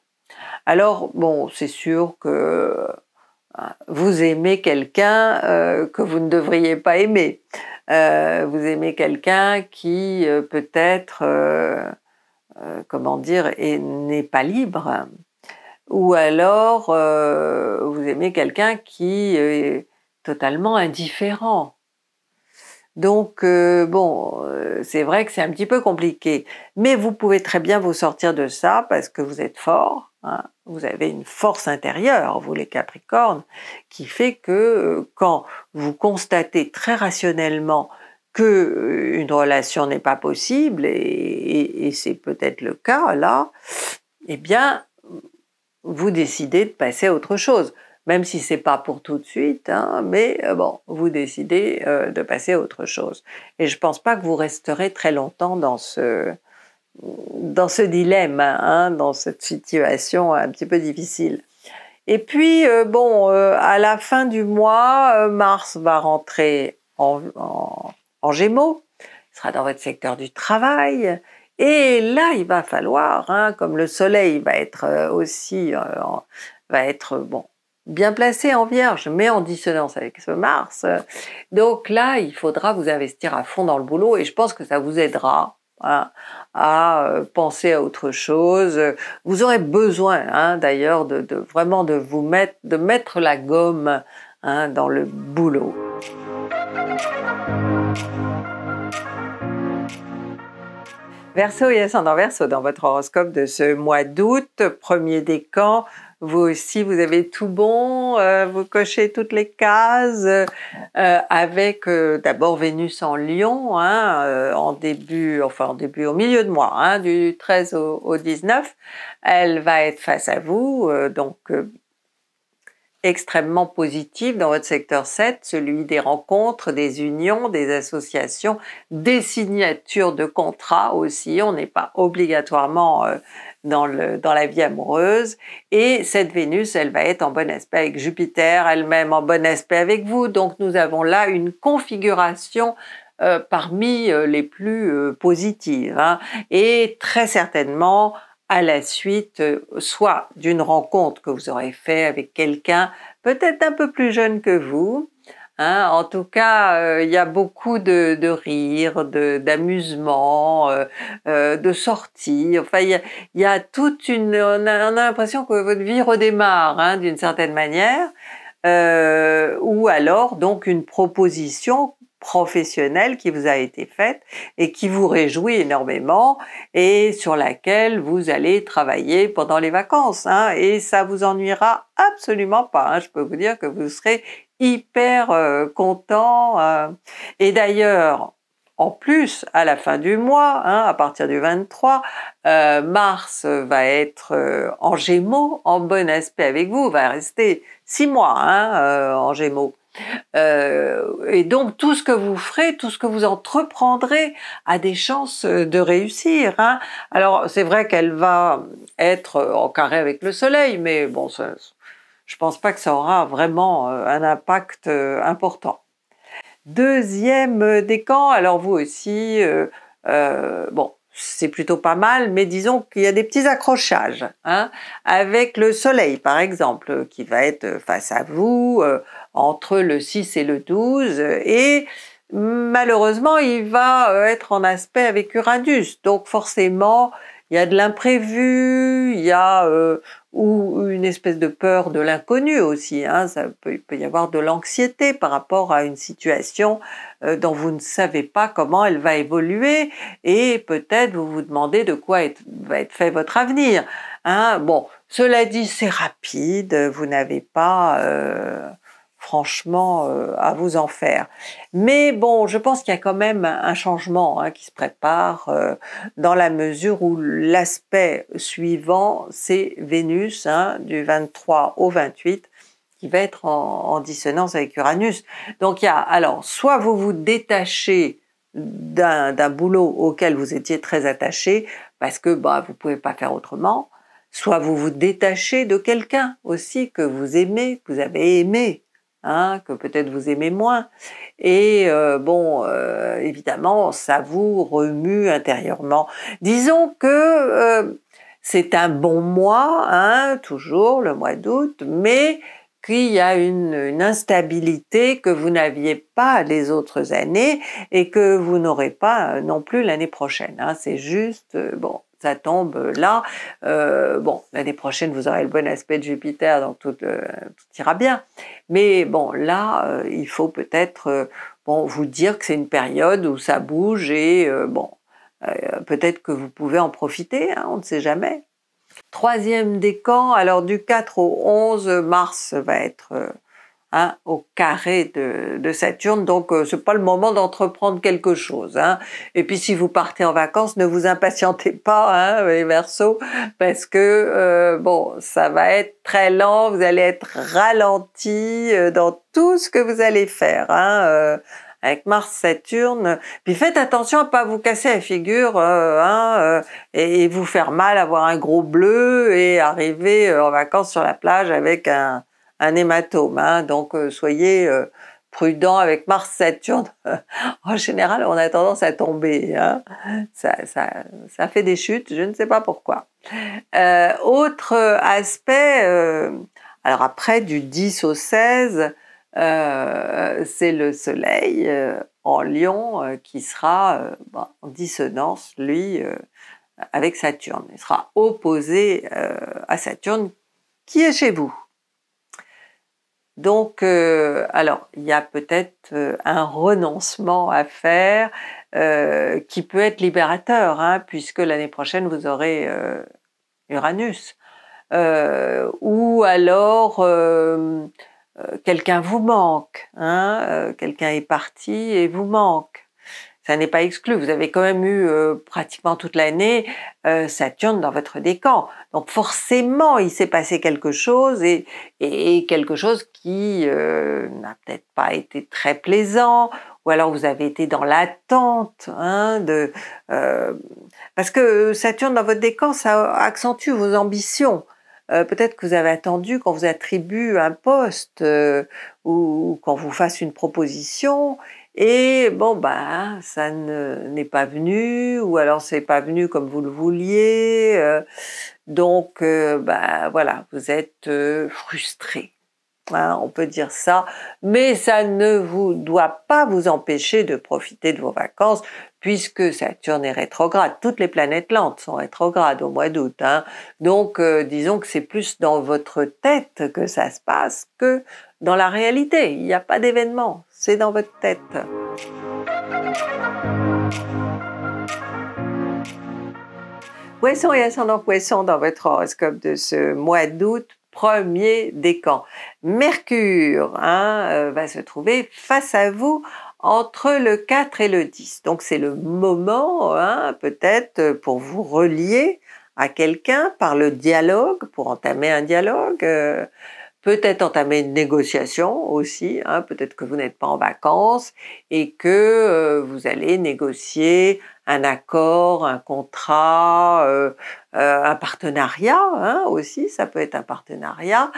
[SPEAKER 1] Alors, bon, c'est sûr que hein, vous aimez quelqu'un euh, que vous ne devriez pas aimer. Euh, vous aimez quelqu'un qui euh, peut-être, comment dire, n'est pas libre. Ou alors, vous aimez quelqu'un qui est totalement indifférent. Donc, euh, bon, euh, c'est vrai que c'est un petit peu compliqué. Mais vous pouvez très bien vous sortir de ça parce que vous êtes fort. Hein. vous avez une force intérieure, vous les Capricornes, qui fait que euh, quand vous constatez très rationnellement qu'une relation n'est pas possible, et c'est peut-être le cas là, eh bien, vous décidez de passer à autre chose même si c'est pas pour tout de suite, hein, mais euh, bon, vous décidez euh, de passer à autre chose. Et je pense pas que vous resterez très longtemps dans ce dans ce dilemme, hein, dans cette situation un petit peu difficile. Et puis euh, bon, à la fin du mois, Mars va rentrer en, en, Gémeaux, il sera dans votre secteur du travail. Et là, il va falloir, hein, comme le Soleil va être aussi, va être bon bien placé en Vierge, mais en dissonance avec ce Mars. Donc là, il faudra vous investir à fond dans le boulot et je pense que ça vous aidera hein, à euh, penser à autre chose. Vous aurez besoin, hein, d'ailleurs, de, vraiment de vous mettre, de mettre la gomme hein, dans le boulot. Verseau et ascendant Verseau dans votre horoscope de ce mois d'août, premier décan, vous aussi, vous avez tout bon, euh, vous cochez toutes les cases, euh, avec euh, d'abord Vénus en Lion, hein, en début, enfin début, au milieu de mois, hein, du 13 au, 19, elle va être face à vous, donc extrêmement positive dans votre secteur 7, celui des rencontres, des unions, des associations, des signatures de contrats aussi. On n'est pas obligatoirement dans, la vie amoureuse. Et cette Vénus, elle va être en bon aspect avec Jupiter, elle-même en bon aspect avec vous. Donc nous avons là une configuration euh, parmi euh, les plus euh, positives. Hein. Et très certainement, à la suite, soit d'une rencontre que vous aurez fait avec quelqu'un peut-être un peu plus jeune que vous, Hein, en tout cas, euh, il y a beaucoup de, de rire, de, euh, euh, de sortie. Enfin, il y a, toute une. On a, l'impression que votre vie redémarre hein, d'une certaine manière, euh, ou alors donc une proposition professionnelle qui vous a été faite et qui vous réjouit énormément et sur laquelle vous allez travailler pendant les vacances. Hein. et ça vous ennuiera absolument pas. Je peux vous dire que vous serez hyper euh, content. Euh. Et d'ailleurs, en plus, à la fin du mois, hein, à partir du 23, euh, Mars va être en Gémeaux, en bon aspect avec vous, va rester six mois hein, en Gémeaux. et donc tout ce que vous ferez, tout ce que vous entreprendrez a des chances de réussir. Hein. Alors c'est vrai qu'elle va être en carré avec le Soleil, mais bon, ça, je ne pense pas que ça aura vraiment euh, un impact euh, important. Deuxième euh, décan, alors vous aussi, bon, c'est plutôt pas mal, mais disons qu'il y a des petits accrochages, hein, avec le soleil par exemple, qui va être face à vous entre le 6 et le 12, et malheureusement il va être en aspect avec Uranus, donc forcément il y a de l'imprévu, il y a, ou une espèce de peur de l'inconnu aussi. Hein. Ça peut, il peut y avoir de l'anxiété par rapport à une situation euh, dont vous ne savez pas comment elle va évoluer et peut-être vous vous demandez de quoi va être fait votre avenir. Hein. Bon, cela dit, c'est rapide, vous n'avez pas... Euh, franchement euh, à vous en faire. Mais bon, je pense qu'il y a quand même un changement hein, qui se prépare euh, dans la mesure où l'aspect suivant, c'est Vénus hein, du 23 au 28 qui va être en, dissonance avec Uranus. Donc il y a, alors, soit vous vous détachez d'un boulot auquel vous étiez très attaché parce que bah, vous pouvez pas faire autrement, soit vous vous détachez de quelqu'un aussi que vous aimez, que vous avez aimé, Hein, que peut-être vous aimez moins. Et euh, bon, euh, évidemment, ça vous remue intérieurement. Disons que euh, c'est un bon mois, hein, toujours le mois d'août, mais qu'il y a une, instabilité que vous n'aviez pas les autres années et que vous n'aurez pas non plus l'année prochaine. Hein. C'est juste, bon, ça tombe là. Euh, bon, l'année prochaine, vous aurez le bon aspect de Jupiter, donc tout, euh, ira bien. Mais bon, là, euh, il faut peut-être bon, vous dire que c'est une période où ça bouge et bon, peut-être que vous pouvez en profiter, hein, on ne sait jamais. Troisième décan, alors du 4 au 11, Mars va être Hein, au carré de, Saturne, donc euh, c'est pas le moment d'entreprendre quelque chose. Hein. Et puis si vous partez en vacances, ne vous impatientez pas, hein, les Verseaux, parce que euh, bon, ça va être très lent, vous allez être ralenti euh, dans tout ce que vous allez faire. Hein, avec Mars, Saturne. Puis faites attention à pas vous casser la figure hein, et, vous faire mal, avoir un gros bleu et arriver en vacances sur la plage avec un, un hématome. Hein, donc euh, soyez euh, prudent avec Mars Saturne. en général, on a tendance à tomber. Hein. Ça, fait des chutes, je ne sais pas pourquoi. Euh, autre aspect, alors après du 10 au 16, c'est le Soleil en Lion qui sera bah, en dissonance, lui, avec Saturne. Il sera opposé à Saturne qui est chez vous. Donc, euh, alors, il y a peut-être euh, un renoncement à faire euh, qui peut être libérateur, hein, puisque l'année prochaine, vous aurez Uranus. ou alors, quelqu'un vous manque, hein, quelqu'un est parti et vous manque ça n'est pas exclu. Vous avez quand même eu euh, pratiquement toute l'année euh, Saturne dans votre décan. Donc forcément, il s'est passé quelque chose et, et, quelque chose qui euh, n'a peut-être pas été très plaisant ou alors vous avez été dans l'attente hein, de... Euh, parce que Saturne dans votre décan, ça accentue vos ambitions. peut-être que vous avez attendu qu'on vous attribue un poste ou, ou qu'on vous fasse une proposition et bon, bah, ça n'est pas venu, ou alors c'est pas venu comme vous le vouliez. Euh, donc, euh, bah, voilà, vous êtes euh, frustré. Hein, on peut dire ça, mais ça ne vous doit pas vous empêcher de profiter de vos vacances puisque Saturne est rétrograde. Toutes les planètes lentes sont rétrogrades au mois d'août. Hein. Donc, disons que c'est plus dans votre tête que ça se passe que dans la réalité. Il n'y a pas d'événement dans votre tête. Poisson et ascendant poisson dans votre horoscope de ce mois d'août, premier décan. Mercure hein, euh, va se trouver face à vous entre le 4 et le 10. Donc c'est le moment hein, peut-être pour vous relier à quelqu'un par le dialogue, pour entamer un dialogue. Euh, peut-être entamer une négociation aussi, hein, peut-être que vous n'êtes pas en vacances et que euh, vous allez négocier un accord, un contrat, euh, euh, un partenariat hein, aussi, ça peut être un partenariat.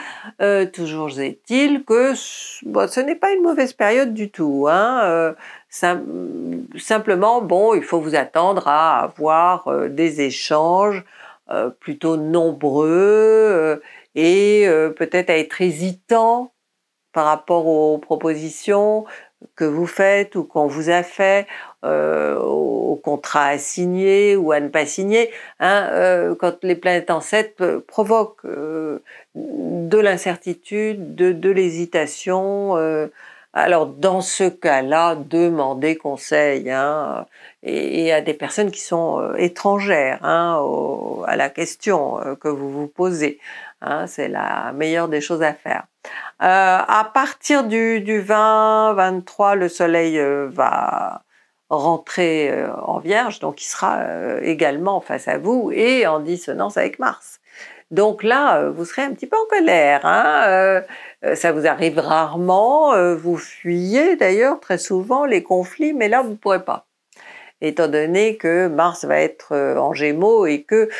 [SPEAKER 1] toujours est-il que ce n'est pas une mauvaise période du tout. Hein, simplement, bon, il faut vous attendre à avoir des échanges plutôt nombreux et euh, peut-être à être hésitant par rapport aux propositions que vous faites ou qu'on vous a fait, euh, aux au contrat à signer ou à ne pas signer, hein, euh, quand les planètes en 7 provoquent de l'incertitude, de, l'hésitation. alors dans ce cas-là, demandez conseil hein, et, à des personnes qui sont étrangères hein, à la question que vous vous posez. Hein, c'est la meilleure des choses à faire. Euh, à partir du, 20-23, le soleil euh, va rentrer euh, en vierge, donc il sera également face à vous et en dissonance avec Mars. Donc là, vous serez un petit peu en colère. Hein, ça vous arrive rarement, vous fuyez d'ailleurs très souvent les conflits, mais là, vous ne pourrez pas étant donné que Mars va être en Gémeaux et que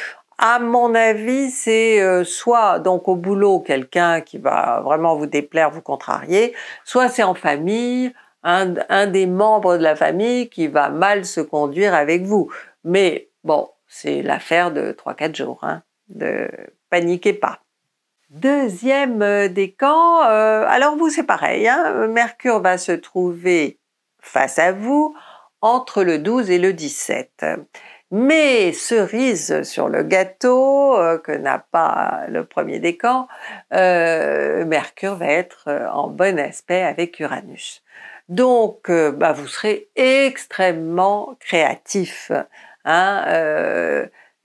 [SPEAKER 1] à mon avis, c'est euh, soit donc au boulot quelqu'un qui va vraiment vous déplaire, vous contrarier, soit c'est en famille, un, des membres de la famille qui va mal se conduire avec vous. Mais bon, c'est l'affaire de 3-4 jours, hein, paniquez pas. Deuxième euh, décan, euh, alors vous c'est pareil, hein, Mercure va se trouver face à vous entre le 12 et le 17. Mais cerise sur le gâteau euh, que n'a pas le premier décan, euh, Mercure va être euh, en bon aspect avec Uranus. Donc, euh, bah, vous serez extrêmement créatif hein,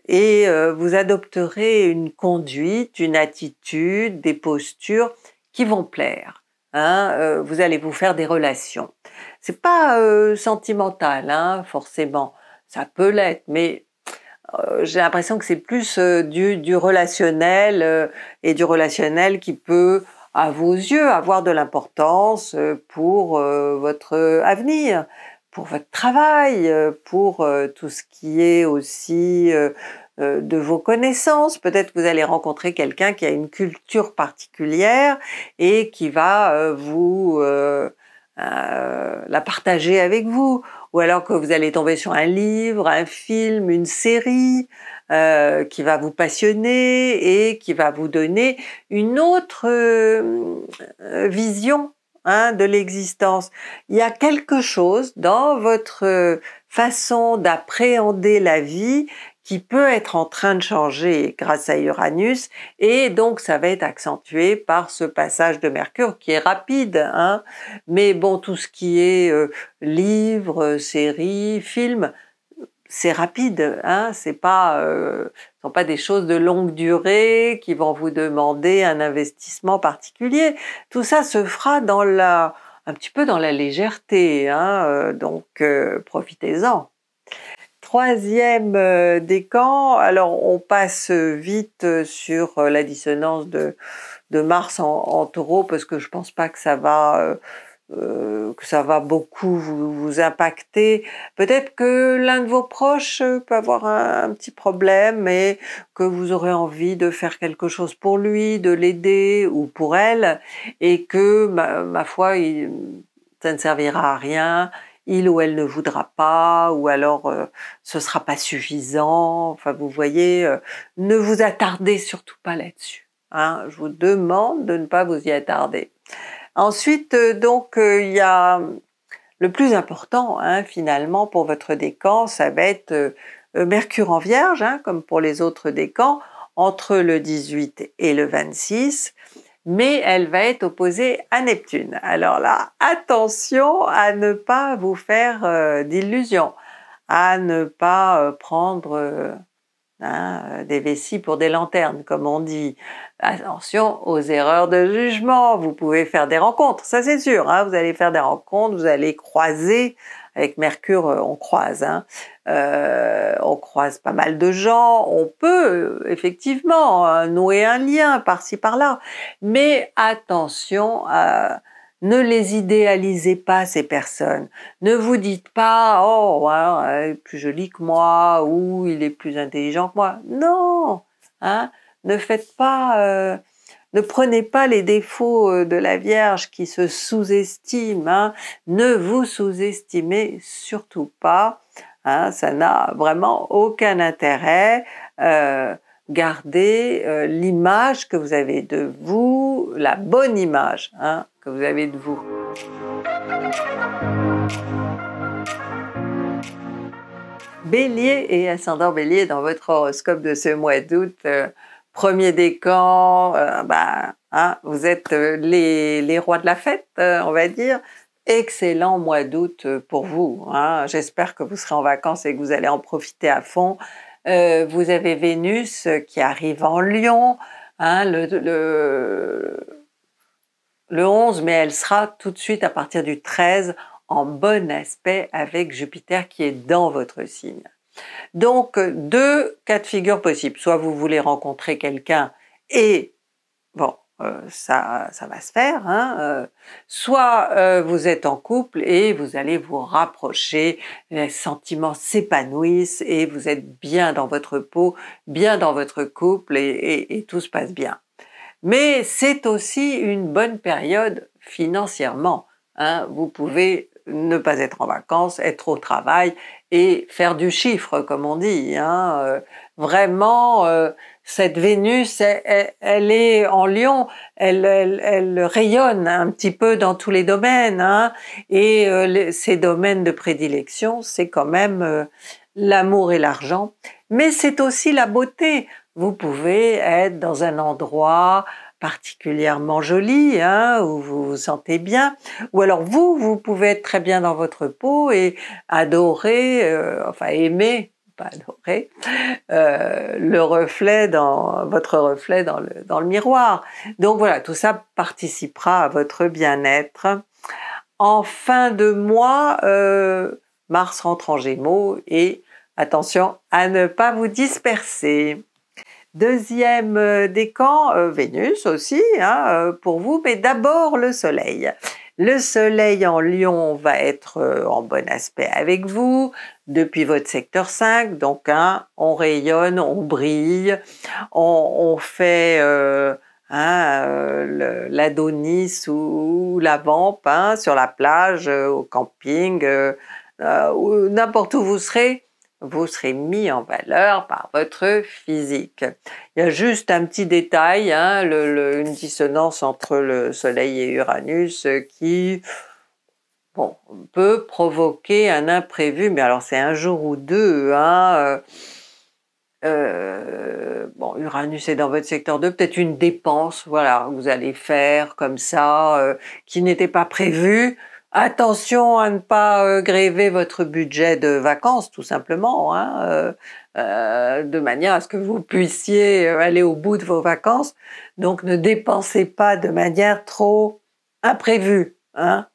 [SPEAKER 1] et vous adopterez une conduite, une attitude, des postures qui vont plaire. Hein, vous allez vous faire des relations. C'est pas sentimental, hein, forcément ça peut l'être, mais euh, j'ai l'impression que c'est plus euh, du, relationnel euh, et du relationnel qui peut, à vos yeux, avoir de l'importance pour votre avenir, pour votre travail, pour tout ce qui est aussi de vos connaissances. Peut-être que vous allez rencontrer quelqu'un qui a une culture particulière et qui va vous la partager avec vous ou alors que vous allez tomber sur un livre, un film, une série euh, qui va vous passionner et qui va vous donner une autre euh, vision hein, de l'existence. Il y a quelque chose dans votre euh, façon d'appréhender la vie qui peut être en train de changer grâce à Uranus et donc ça va être accentué par ce passage de Mercure qui est rapide hein. mais bon tout ce qui est euh, livres, séries, films c'est rapide hein c'est pas euh, sont pas des choses de longue durée qui vont vous demander un investissement particulier tout ça se fera dans la un petit peu dans la légèreté hein. euh, donc euh, profitez-en troisième euh, des camps, alors on passe vite euh, sur euh, la dissonance de, Mars en, taureau parce que je pense pas que ça va... que ça va beaucoup vous, impacter. Peut-être que l'un de vos proches peut avoir un, petit problème et que vous aurez envie de faire quelque chose pour lui, de l'aider ou pour elle, et que, ma, foi, ça ne servira à rien il ou elle ne voudra pas, ou alors euh, ce sera pas suffisant. Enfin, vous voyez, euh, ne vous attardez surtout pas là-dessus. Hein. Je vous demande de ne pas vous y attarder. Ensuite, euh, donc, il y a le plus important, hein, finalement, pour votre décan, ça va être Mercure en Vierge, hein, comme pour les autres décans, entre le 18 et le 26 mais elle va être opposée à Neptune. Alors là, attention à ne pas vous faire euh, d'illusions, à ne pas euh, prendre euh, hein, des vessies pour des lanternes, comme on dit. Attention aux erreurs de jugement, vous pouvez faire des rencontres, ça c'est sûr, hein. vous allez faire des rencontres, vous allez croiser avec Mercure, euh, on croise, hein, euh, on croise pas mal de gens. On peut euh, effectivement nouer un lien par-ci par-là, mais attention. ne les idéalisez pas, ces personnes. Ne vous dites pas, oh, il est plus joli que moi, ou il est plus intelligent que moi. Non, hein, ne faites pas ne prenez pas les défauts euh, de la Vierge qui se sous-estime. Hein. Ne vous sous-estimez surtout pas. Hein. Ça n'a vraiment aucun intérêt. Euh, gardez euh, l'image que vous avez de vous, la bonne image hein, que vous avez de vous. Bélier et ascendant bélier dans votre horoscope de ce mois d'août premier des camps, euh, bah, hein, vous êtes euh, les, rois de la fête, euh, on va dire. Excellent mois d'août pour vous. Hein. J'espère que vous serez en vacances et que vous allez en profiter à fond. vous avez Vénus qui arrive en Lyon hein, le, le 11, mais elle sera tout de suite à partir du 13 en bon aspect avec Jupiter qui est dans votre signe. Donc, euh, deux cas de figure possibles. Soit vous voulez rencontrer quelqu'un et, bon, euh, ça, ça va se faire, hein, euh, soit vous êtes en couple et vous allez vous rapprocher, les sentiments s'épanouissent et vous êtes bien dans votre peau, bien dans votre couple et, tout se passe bien. Mais c'est aussi une bonne période financièrement. Hein. vous pouvez ne pas être en vacances, être au travail et faire du chiffre, comme on dit. Hein, euh, vraiment, euh, cette Vénus, elle, est en lion, elle, rayonne un petit peu dans tous les domaines. Hein, et euh, ces domaines de prédilection, c'est quand même l'amour et l'argent. Mais c'est aussi la beauté. Vous pouvez être dans un endroit particulièrement jolie, hein, où vous vous sentez bien, ou alors vous, vous pouvez être très bien dans votre peau et adorer, euh, enfin aimer pas adorer, euh, le reflet dans votre reflet dans le, miroir. Donc voilà, tout ça participera à votre bien-être. En fin de mois, euh, Mars rentre en Gémeaux et attention à ne pas vous disperser. Deuxième euh, décan, euh, Vénus aussi, hein, euh, pour vous, mais d'abord le Soleil. Le Soleil en Lion va être en bon aspect avec vous depuis votre secteur 5, donc hein, on rayonne, on brille, on, fait hein, l'Adonis ou, la vampe hein, sur la plage, au camping, n'importe où vous serez, vous serez mis en valeur par votre physique. Il y a juste un petit détail, hein, une dissonance entre le Soleil et Uranus qui peut provoquer un imprévu, mais alors c'est un jour ou deux. Hein, euh, euh, Uranus est dans votre secteur 2, peut-être une dépense, voilà, vous allez faire comme ça, euh, qui n'était pas prévu, Attention à ne pas euh, gréver votre budget de vacances, tout simplement, hein, euh, euh, de manière à ce que vous puissiez aller au bout de vos vacances. Donc ne dépensez pas de manière trop imprévue. Hein.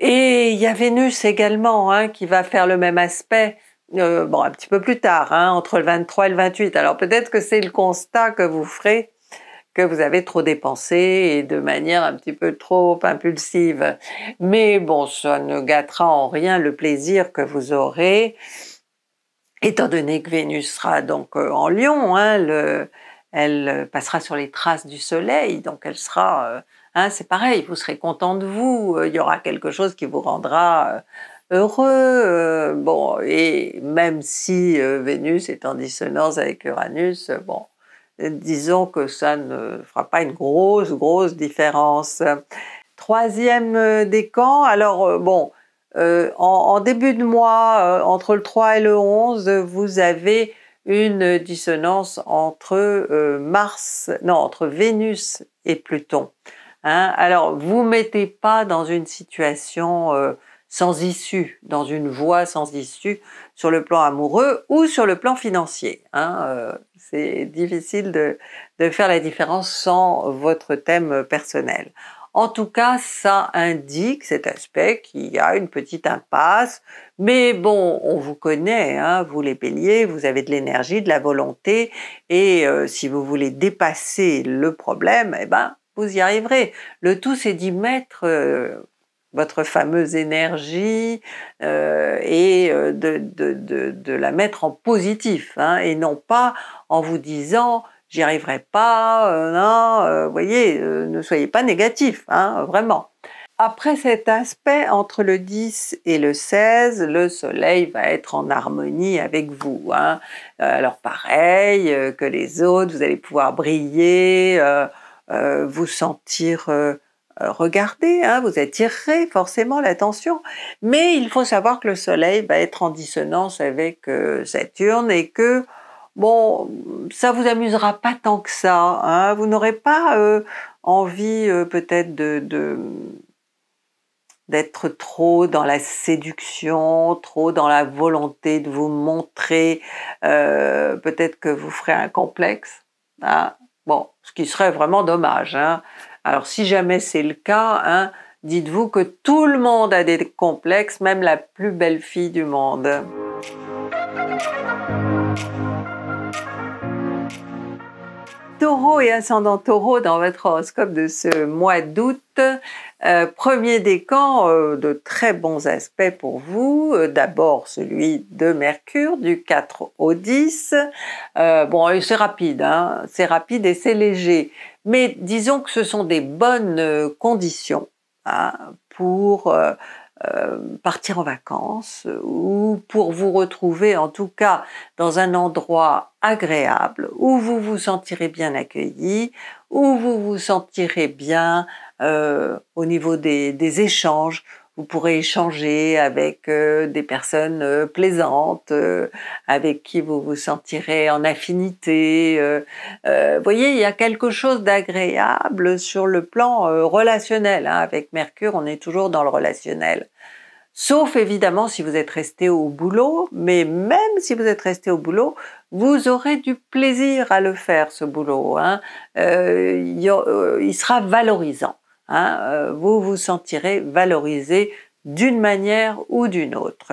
[SPEAKER 1] Et il y a Vénus également hein, qui va faire le même aspect. bon, un petit peu plus tard, hein, entre le 23 et le 28. Alors peut-être que c'est le constat que vous ferez vous avez trop dépensé et de manière un petit peu trop impulsive. Mais bon, ça ne gâtera en rien le plaisir que vous aurez, étant donné que Vénus sera donc euh, en Lion, hein, elle euh, passera sur les traces du soleil, donc elle sera, euh, hein, c'est pareil, vous serez content de vous, il y aura quelque chose qui vous rendra heureux. bon, et même si Vénus est en dissonance avec Uranus, bon, disons que ça ne fera pas une grosse, grosse différence. Troisième euh, décan, alors euh, bon, euh, en, début de mois, entre le 3 et le 11, vous avez une dissonance entre Mars, non, entre Vénus et Pluton. Hein. Alors, vous mettez pas dans une situation sans issue, dans une voie sans issue sur le plan amoureux ou sur le plan financier. Hein, c'est difficile de, faire la différence sans votre thème personnel. En tout cas, ça indique cet aspect qu'il y a une petite impasse. Mais bon, on vous connaît, hein, vous les béliers, vous avez de l'énergie, de la volonté, et euh, si vous voulez dépasser le problème, eh ben, vous y arriverez. Le tout, c'est d'y mettre euh, votre fameuse énergie euh, et euh, de, la mettre en positif hein, et non pas en vous disant j'y arriverai pas, euh, non, voyez, ne soyez pas négatif, hein, vraiment. Après cet aspect, entre le 10 et le 16, le Soleil va être en harmonie avec vous. Hein. Alors pareil que les autres, vous allez pouvoir briller, vous sentir euh, regardez, hein, vous attirerez forcément l'attention, mais il faut savoir que le Soleil va être en dissonance avec euh, Saturne et que bon, ça vous amusera pas tant que ça. Hein. vous n'aurez pas euh, envie peut-être de d'être trop dans la séduction, trop dans la volonté de vous montrer. peut-être que vous ferez un complexe. Hein. Bon, ce qui serait vraiment dommage. Alors si jamais c'est le cas, hein, dites-vous que tout le monde a des complexes, même la plus belle fille du monde. Taureau et ascendant taureau dans votre horoscope de ce mois d'août. Euh, premier décan, euh, de très bons aspects pour vous. Euh, d'abord celui de Mercure du 4 au 10. bon, c'est rapide, hein. c'est rapide et c'est léger. Mais disons que ce sont des bonnes euh, conditions hein, pour euh, euh, partir en vacances ou pour vous retrouver en tout cas dans un endroit agréable où vous vous sentirez bien accueilli, où vous vous sentirez bien au niveau des échanges, vous pourrez échanger avec euh, des personnes euh, plaisantes, euh, avec qui vous vous sentirez en affinité. Vous voyez, il y a quelque chose d'agréable sur le plan relationnel. Hein. Avec Mercure, on est toujours dans le relationnel. Sauf évidemment si vous êtes resté au boulot, mais même si vous êtes resté au boulot, vous aurez du plaisir à le faire, ce boulot. Hein. il sera valorisant. Hein, euh, vous vous sentirez valorisé d'une manière ou d'une autre.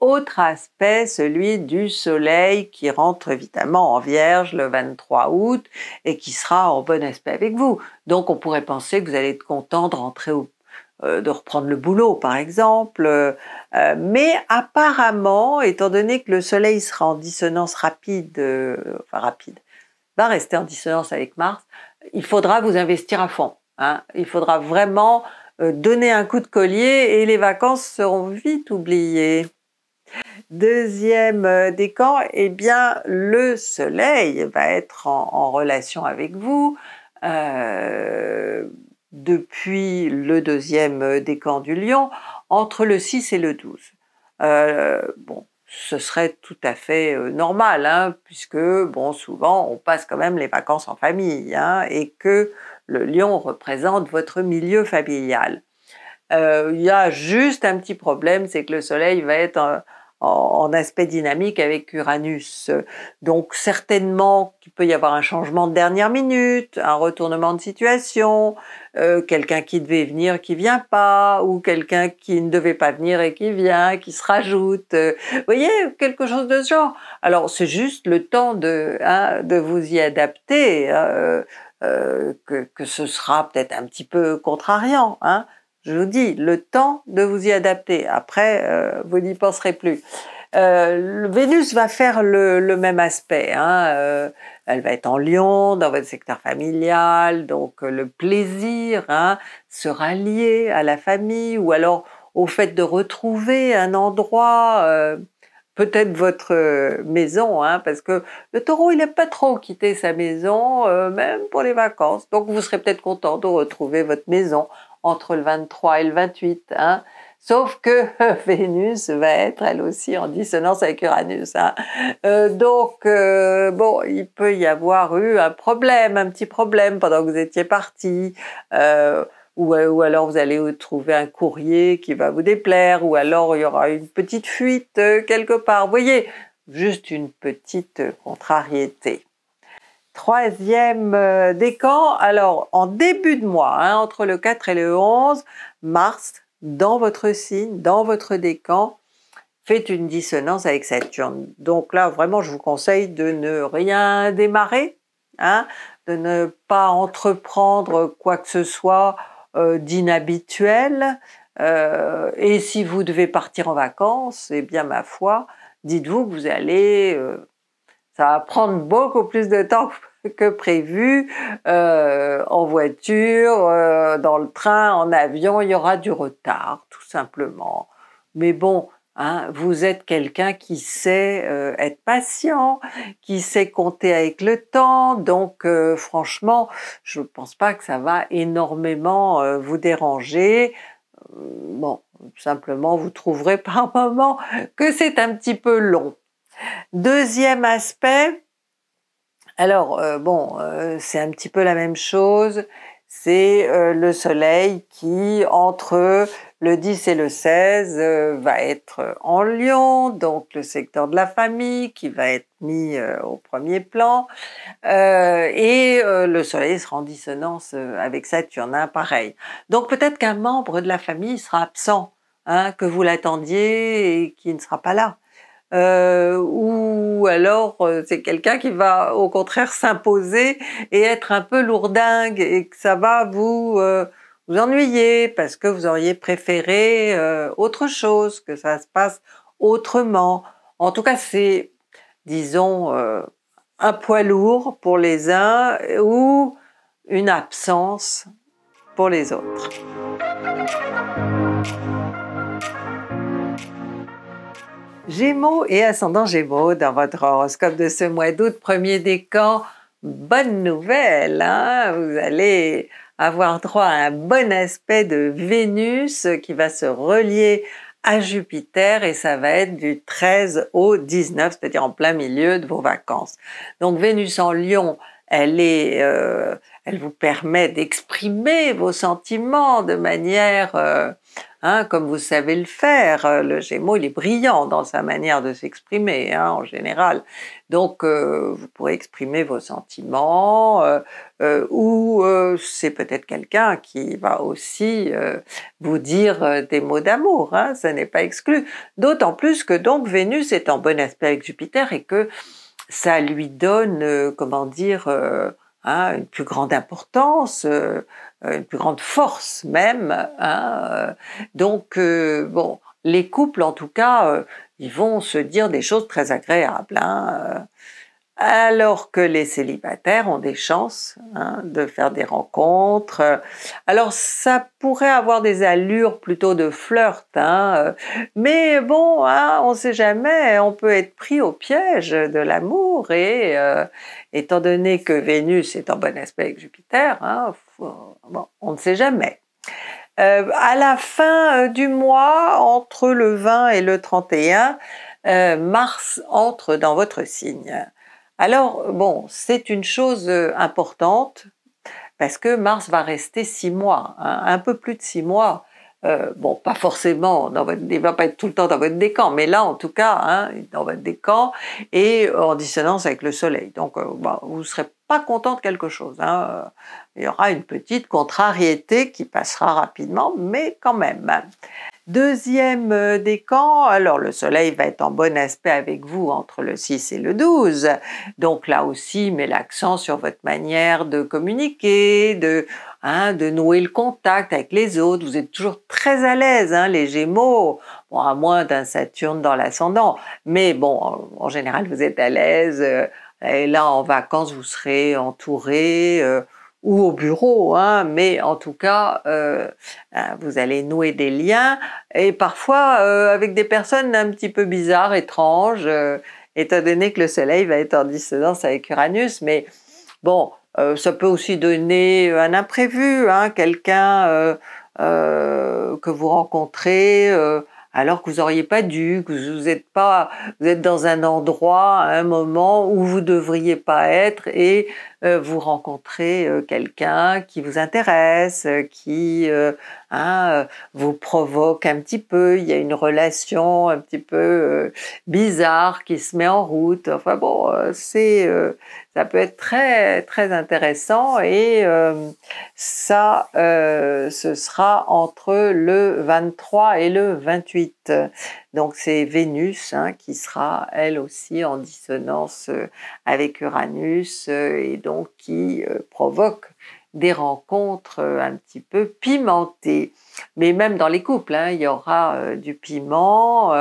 [SPEAKER 1] Autre aspect, celui du soleil qui rentre évidemment en vierge le 23 août et qui sera en bon aspect avec vous. Donc on pourrait penser que vous allez être content de rentrer euh, de reprendre le boulot par exemple, euh, mais apparemment, étant donné que le Soleil sera en dissonance rapide, enfin rapide, va rester en dissonance avec Mars, il faudra vous investir à fond. Hein. Il faudra vraiment euh, donner un coup de collier et les vacances seront vite oubliées. Deuxième euh, décan, eh bien le soleil va être en, relation avec vous euh, depuis le deuxième décan du lion, entre le 6 et le 12. bon, ce serait tout à fait normal, hein, puisque bon, souvent on passe quand même les vacances en famille hein, et que le lion représente votre milieu familial. Euh, il y a juste un petit problème, c'est que le Soleil va être euh, en, aspect dynamique avec Uranus. Donc certainement qu'il peut y avoir un changement de dernière minute, un retournement de situation, euh, quelqu'un qui devait venir qui vient pas, ou quelqu'un qui ne devait pas venir et qui vient, qui se rajoute. vous voyez, quelque chose de ce genre. Alors c'est juste le temps de, hein, vous y adapter. Hein, euh, que, ce sera peut-être un petit peu contrariant. Hein. Je vous dis, le temps de vous y adapter. Après, euh, vous n'y penserez plus. Euh, Vénus va faire le, même aspect. Hein. Euh, elle va être en Lyon, dans votre secteur familial, donc le plaisir hein, sera lié à la famille ou alors au fait de retrouver un endroit peut-être votre euh, maison, hein, parce que le taureau, il n'aime pas trop quitter sa maison, euh, même pour les vacances. Donc vous serez peut-être content de retrouver votre maison entre le 23 et le 28. Hein. Sauf que Vénus va être elle aussi en dissonance avec Uranus. Hein. Euh, donc, bon, il peut y avoir eu un problème, un petit problème pendant que vous étiez parti. Euh, ou, alors vous allez trouver un courrier qui va vous déplaire, ou alors il y aura une petite fuite euh, quelque part. Vous voyez, juste une petite euh, contrariété. Troisième décan, alors en début de mois, hein, entre le 4 et le 11, Mars, dans votre signe, dans votre décan, fait une dissonance avec Saturne. Donc là, vraiment, je vous conseille de ne rien démarrer, hein, de ne pas entreprendre quoi que ce soit euh, d'inhabituel. Euh, et si vous devez partir en vacances, eh bien ma foi, dites-vous que vous allez... Euh, ça va prendre beaucoup plus de temps que prévu, en voiture, dans le train, en avion, il y aura du retard, tout simplement. Mais bon, Hein, vous êtes quelqu'un qui sait euh, être patient, qui sait compter avec le temps, donc euh, franchement, je ne pense pas que ça va énormément euh, vous déranger. Bon, simplement, vous trouverez par moment que c'est un petit peu long. Deuxième aspect, alors bon, c'est un petit peu la même chose, c'est le soleil qui, entre le 10 et le 16 euh, va être euh, en Lyon, donc le secteur de la famille qui va être mis euh, au premier plan. et le Soleil sera en dissonance avec Saturne, hein, pareil. Donc peut-être qu'un membre de la famille sera absent, hein, que vous l'attendiez et qui ne sera pas là. ou alors c'est quelqu'un qui va au contraire s'imposer et être un peu lourdingue et que ça va vous vous ennuyez parce que vous auriez préféré euh, autre chose, que ça se passe autrement. En tout cas, c'est, disons, euh, un poids lourd pour les uns ou une absence pour les autres. Gémeaux et ascendant Gémeaux dans votre horoscope de ce mois d'août, premier décan, bonne nouvelle, hein, vous allez avoir droit à un bon aspect de Vénus qui va se relier à Jupiter et ça va être du 13 au 19, c'est-à-dire en plein milieu de vos vacances. Donc Vénus en Lion, elle, est, euh, elle vous permet d'exprimer vos sentiments de manière, euh, hein, comme vous savez le faire. Euh, le Gémeaux, il est brillant dans sa manière de s'exprimer, hein, en général. Donc, vous pourrez exprimer vos sentiments, ou c'est peut-être quelqu'un qui va aussi vous dire des mots d'amour, hein, ça n'est pas exclu. D'autant plus que donc Vénus est en bon aspect avec Jupiter et que ça lui donne, euh, comment dire, euh, hein, une plus grande importance, euh, une plus grande force même. Hein, Donc, bon, les couples, en tout cas, ils vont se dire des choses très agréables. Hein, alors que les célibataires ont des chances hein, de faire des rencontres. Alors ça pourrait avoir des allures plutôt de flirt, hein, euh, mais bon, hein, on ne sait jamais, on peut être pris au piège de l'amour et euh, étant donné que Vénus est en bon aspect avec Jupiter, bon, on ne sait jamais. Euh, à la fin du mois, entre le 20 et le 31, Mars entre dans votre signe. Alors, bon, c'est une chose euh, importante parce que Mars va rester six mois, hein, un peu plus de six mois euh, bon, pas forcément, dans il ne va pas être tout le temps dans votre décan, mais là, en tout cas, hein, dans votre décan, et en dissonance avec le soleil. Donc, euh, bah, vous ne serez pas content de quelque chose. Hein. Il y aura une petite contrariété qui passera rapidement, mais quand même. Deuxième euh, décan, alors le soleil va être en bon aspect avec vous entre le 6 et le 12. Donc là aussi, met l'accent sur votre manière de communiquer, de Hein, de nouer le contact avec les autres. Vous êtes toujours très à l'aise, hein, les Gémeaux, bon, à moins d'un Saturne dans l'ascendant. Mais bon, en, général, vous êtes à l'aise. Euh, et là, en vacances, vous serez entouré euh, ou au bureau, hein, mais en tout cas, euh, hein, vous allez nouer des liens et parfois avec des personnes un petit peu bizarres, étranges étant donné que le Soleil va être en dissonance avec Uranus, mais bon, euh, ça peut aussi donner un imprévu, hein, quelqu'un euh, euh, que vous rencontrez alors que vous n'auriez pas dû, que vous êtes pas, vous êtes dans un endroit, un moment où vous ne devriez pas être et vous rencontrez quelqu'un qui vous intéresse, qui hein, vous provoque un petit peu. Il y a une relation un petit peu bizarre qui se met en route. Enfin bon, c'est ça peut être très très intéressant et euh, ça euh, ce sera entre le 23 et le 28. Donc c'est Vénus hein, qui sera elle aussi en dissonance euh, avec Uranus et donc qui provoque des rencontres un petit peu pimentées. Mais même dans les couples, hein, il y aura du piment.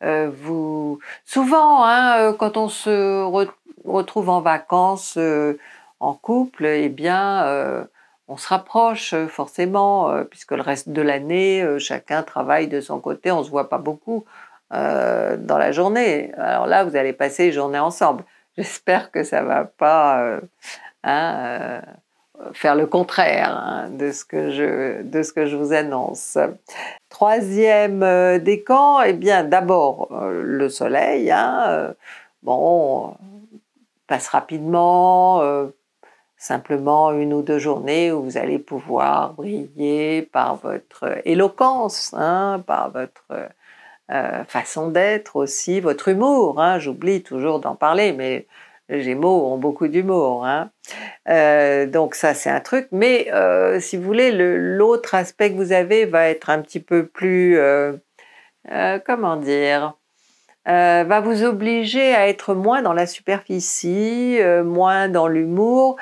[SPEAKER 1] vous... Souvent, hein, quand on se retrouve retrouve en vacances, euh, en couple, eh bien, euh, on se rapproche euh, forcément, puisque le reste de l'année, chacun travaille de son côté, on ne se voit pas beaucoup dans la journée. Alors là, vous allez passer journée ensemble. J'espère que ça va pas hein, faire le contraire hein, de, ce que je, de ce que je vous annonce. Troisième décan, eh bien d'abord le soleil. Hein, bon, passe rapidement, euh, simplement une ou deux journées où vous allez pouvoir briller par votre éloquence, hein, par votre euh, façon d'être aussi, votre humour. Hein. J'oublie toujours d'en parler, mais les Gémeaux ont beaucoup d'humour. Hein. Euh, donc ça, c'est un truc. Mais si vous voulez, l'autre aspect que vous avez va être un petit peu plus... comment dire euh, va vous obliger à être moins dans la superficie, euh, moins dans l'humour,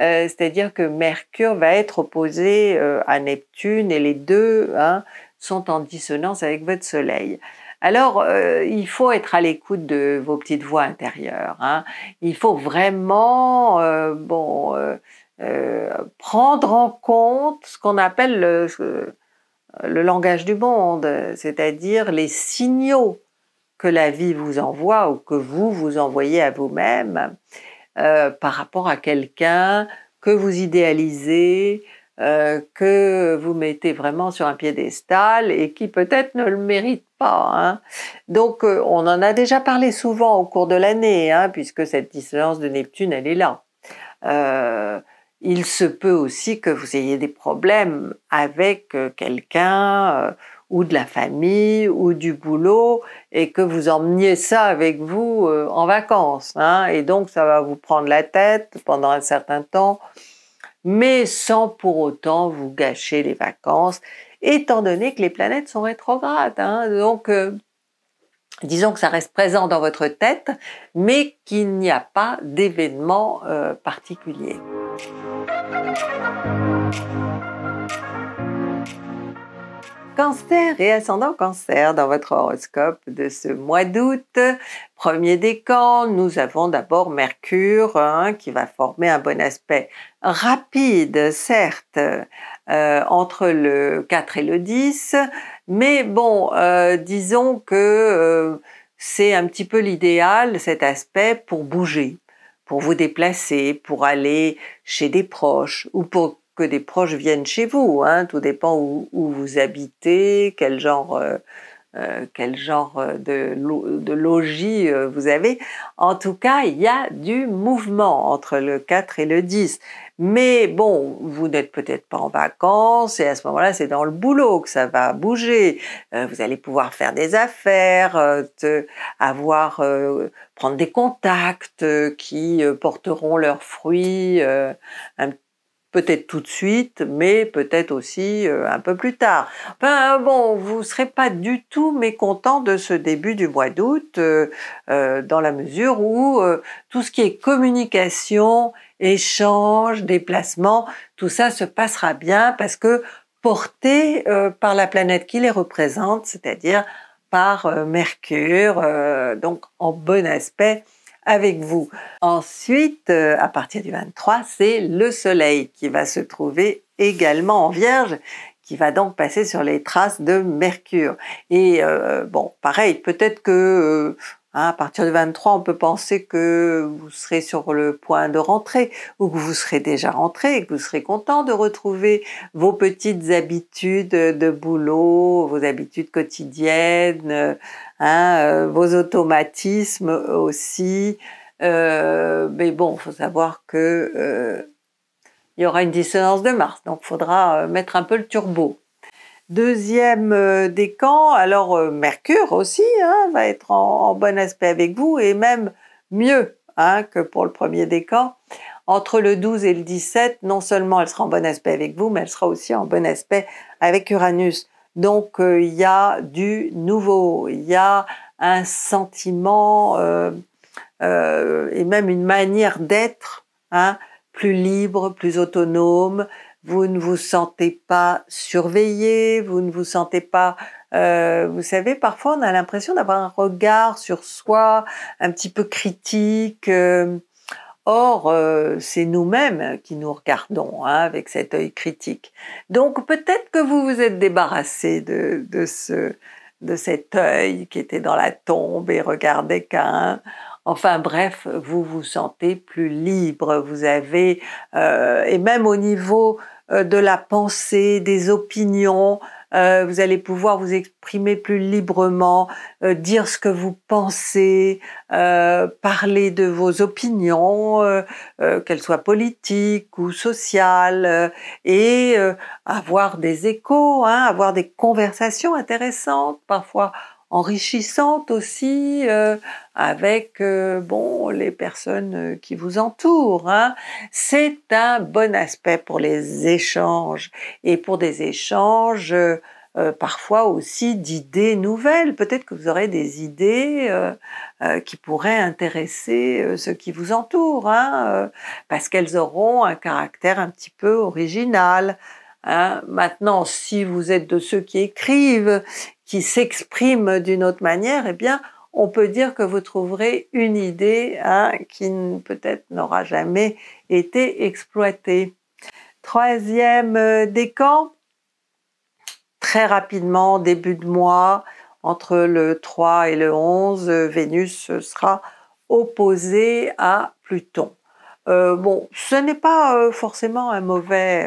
[SPEAKER 1] euh, c'est-à-dire que Mercure va être opposé à Neptune et les deux hein, sont en dissonance avec votre Soleil. Alors, il faut être à l'écoute de vos petites voix intérieures. Hein. Il faut vraiment, bon, prendre en compte ce qu'on appelle le, le langage du monde, c'est-à-dire les signaux que la vie vous envoie ou que vous vous envoyez à vous-même euh, par rapport à quelqu'un que vous idéalisez, euh, que vous mettez vraiment sur un piédestal et qui peut-être ne le mérite pas. Hein. Donc euh, on en a déjà parlé souvent au cours de l'année, hein, puisque cette dissonance de Neptune, elle est là. il se peut aussi que vous ayez des problèmes avec quelqu'un ou de la famille ou du boulot et que vous emmeniez ça avec vous euh, en vacances. Hein. et donc ça va vous prendre la tête pendant un certain temps, mais sans pour autant vous gâcher les vacances, étant donné que les planètes sont rétrogrades. Hein. donc euh, disons que ça reste présent dans votre tête, mais qu'il n'y a pas d'événement euh, particulier. Cancer et ascendant cancer dans votre horoscope de ce mois d'août. Premier décan, nous avons d'abord Mercure hein, qui va former un bon aspect rapide, certes, euh, entre le 4 et le 10, mais bon, euh, disons que euh, c'est un petit peu l'idéal, cet aspect, pour bouger, pour vous déplacer, pour aller chez des proches ou pour que des proches viennent chez vous. Hein, tout dépend où, vous habitez, quel genre, euh, euh, quel genre euh, de, logis vous avez. En tout cas, il y a du mouvement entre le 4 et le 10. Mais bon, vous n'êtes peut-être pas en vacances et à ce moment-là, c'est dans le boulot que ça va bouger. vous allez pouvoir faire des affaires, avoir, prendre des contacts qui porteront leurs fruits un, peut-être tout de suite, mais peut-être aussi euh, un peu plus tard. Enfin bon, vous serez pas du tout mécontent de ce début du mois d'août, euh, euh, dans la mesure où tout ce qui est communication, échange, déplacement, tout ça se passera bien parce que porté par la planète qui les représente, c'est-à-dire par Mercure, donc en bon aspect avec vous. Ensuite, euh, à partir du 23, c'est le Soleil qui va se trouver également en Vierge qui va donc passer sur les traces de Mercure. Et euh, bon, pareil, peut-être que euh, Hein, à partir de 23, on peut penser que vous serez sur le point de rentrer ou que vous serez déjà rentré et que vous serez content de retrouver vos petites habitudes de boulot, vos habitudes quotidiennes, hein, euh, vos automatismes aussi. Euh, mais bon, faut savoir que euh, il y aura une dissonance de Mars, donc faudra mettre un peu le turbo. Deuxième euh, décan, alors euh, Mercure aussi hein, va être en, bon aspect avec vous et même mieux hein, que pour le premier décan. Entre le 12 et le 17, non seulement elle sera en bon aspect avec vous, mais elle sera aussi en bon aspect avec Uranus. Donc euh, il y a du nouveau, il y a un sentiment et même une manière d'être hein, plus libre, plus autonome, vous ne vous sentez pas surveillé, vous ne vous sentez pas... Euh, vous savez, parfois on a l'impression d'avoir un regard sur soi un petit peu critique. Euh. or, euh, c'est nous-mêmes qui nous regardons hein, avec cet œil critique. Donc peut-être que vous vous êtes débarrassé de, de, ce, de cet œil qui était dans la tombe et regardait qu'un... Enfin bref, vous vous sentez plus libre, vous avez, et même au niveau euh, de la pensée, des opinions. Euh, vous allez pouvoir vous exprimer plus librement, euh, dire ce que vous pensez, parler de vos opinions, qu'elles soient politiques ou sociales, et avoir des échos, hein, avoir des conversations intéressantes, parfois enrichissante aussi euh, avec euh, bon les personnes euh, qui vous entourent. Hein. C'est un bon aspect pour les échanges et pour des échanges parfois aussi d'idées nouvelles. Peut-être que vous aurez des idées qui pourraient intéresser ceux qui vous entourent, hein, parce qu'elles auront un caractère un petit peu original. Hein. Maintenant, si vous êtes de ceux qui écrivent s'exprime d'une autre manière, eh bien, on peut dire que vous trouverez une idée hein, qui peut-être n'aura jamais été exploitée. Troisième euh, décan, très rapidement, début de mois, entre le 3 et le 11, euh, Vénus sera opposée à Pluton. Euh, bon, ce n'est pas forcément un mauvais,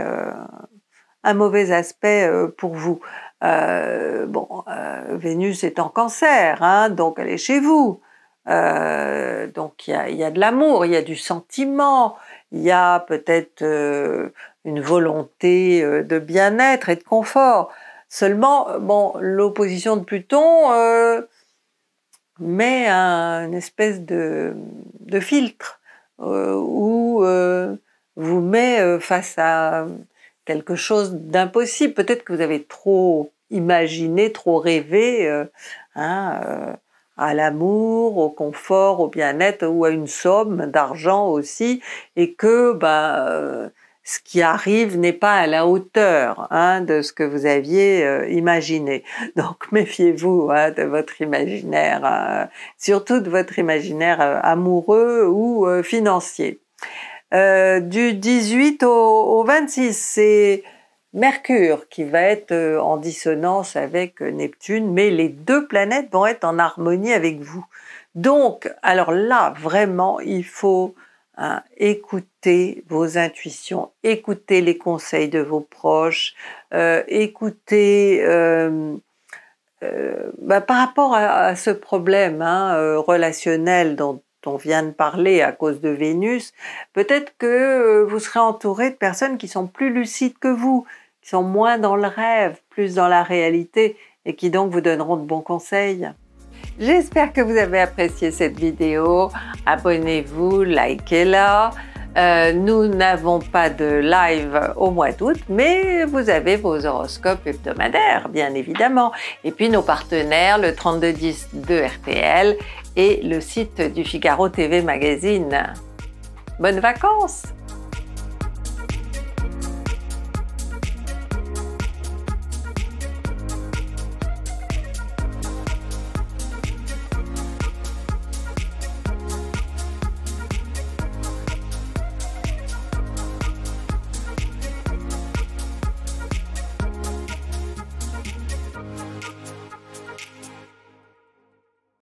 [SPEAKER 1] un mauvais aspect pour vous. Euh, bon, euh, Vénus est en cancer, hein, donc elle est chez vous. Euh, donc il y a, de l'amour, il y a du sentiment, il y a peut-être une volonté de bien-être et de confort. Seulement, bon, l'opposition de Pluton met une espèce de, de filtre où vous met face à quelque chose d'impossible. Peut-être que vous avez trop imaginé, trop rêvé euh, hein, euh, à l'amour, au confort, au bien-être ou à une somme d'argent aussi, et que ben, euh, ce qui arrive n'est pas à la hauteur hein, de ce que vous aviez imaginé. Donc méfiez-vous hein, de votre imaginaire, surtout de votre imaginaire amoureux ou financier. Euh, du 18 au, 26. C'est Mercure qui va être euh, en dissonance avec euh, Neptune, mais les deux planètes vont être en harmonie avec vous. Donc, alors là, vraiment, il faut hein, écouter vos intuitions, écouter les conseils de vos proches, écouter... Bah, par rapport à, ce problème hein, relationnel dont on vient de parler à cause de Vénus, peut-être que euh, vous serez entouré de personnes qui sont plus lucides que vous, qui sont moins dans le rêve, plus dans la réalité et qui donc vous donneront de bons conseils. J'espère que vous avez apprécié cette vidéo. Abonnez-vous, likez-la. Euh, nous n'avons pas de live au mois d'août, mais vous avez vos horoscopes hebdomadaires, bien évidemment. Et puis nos partenaires, le 3210 de RTL et le site du Figaro TV Magazine. Bonnes vacances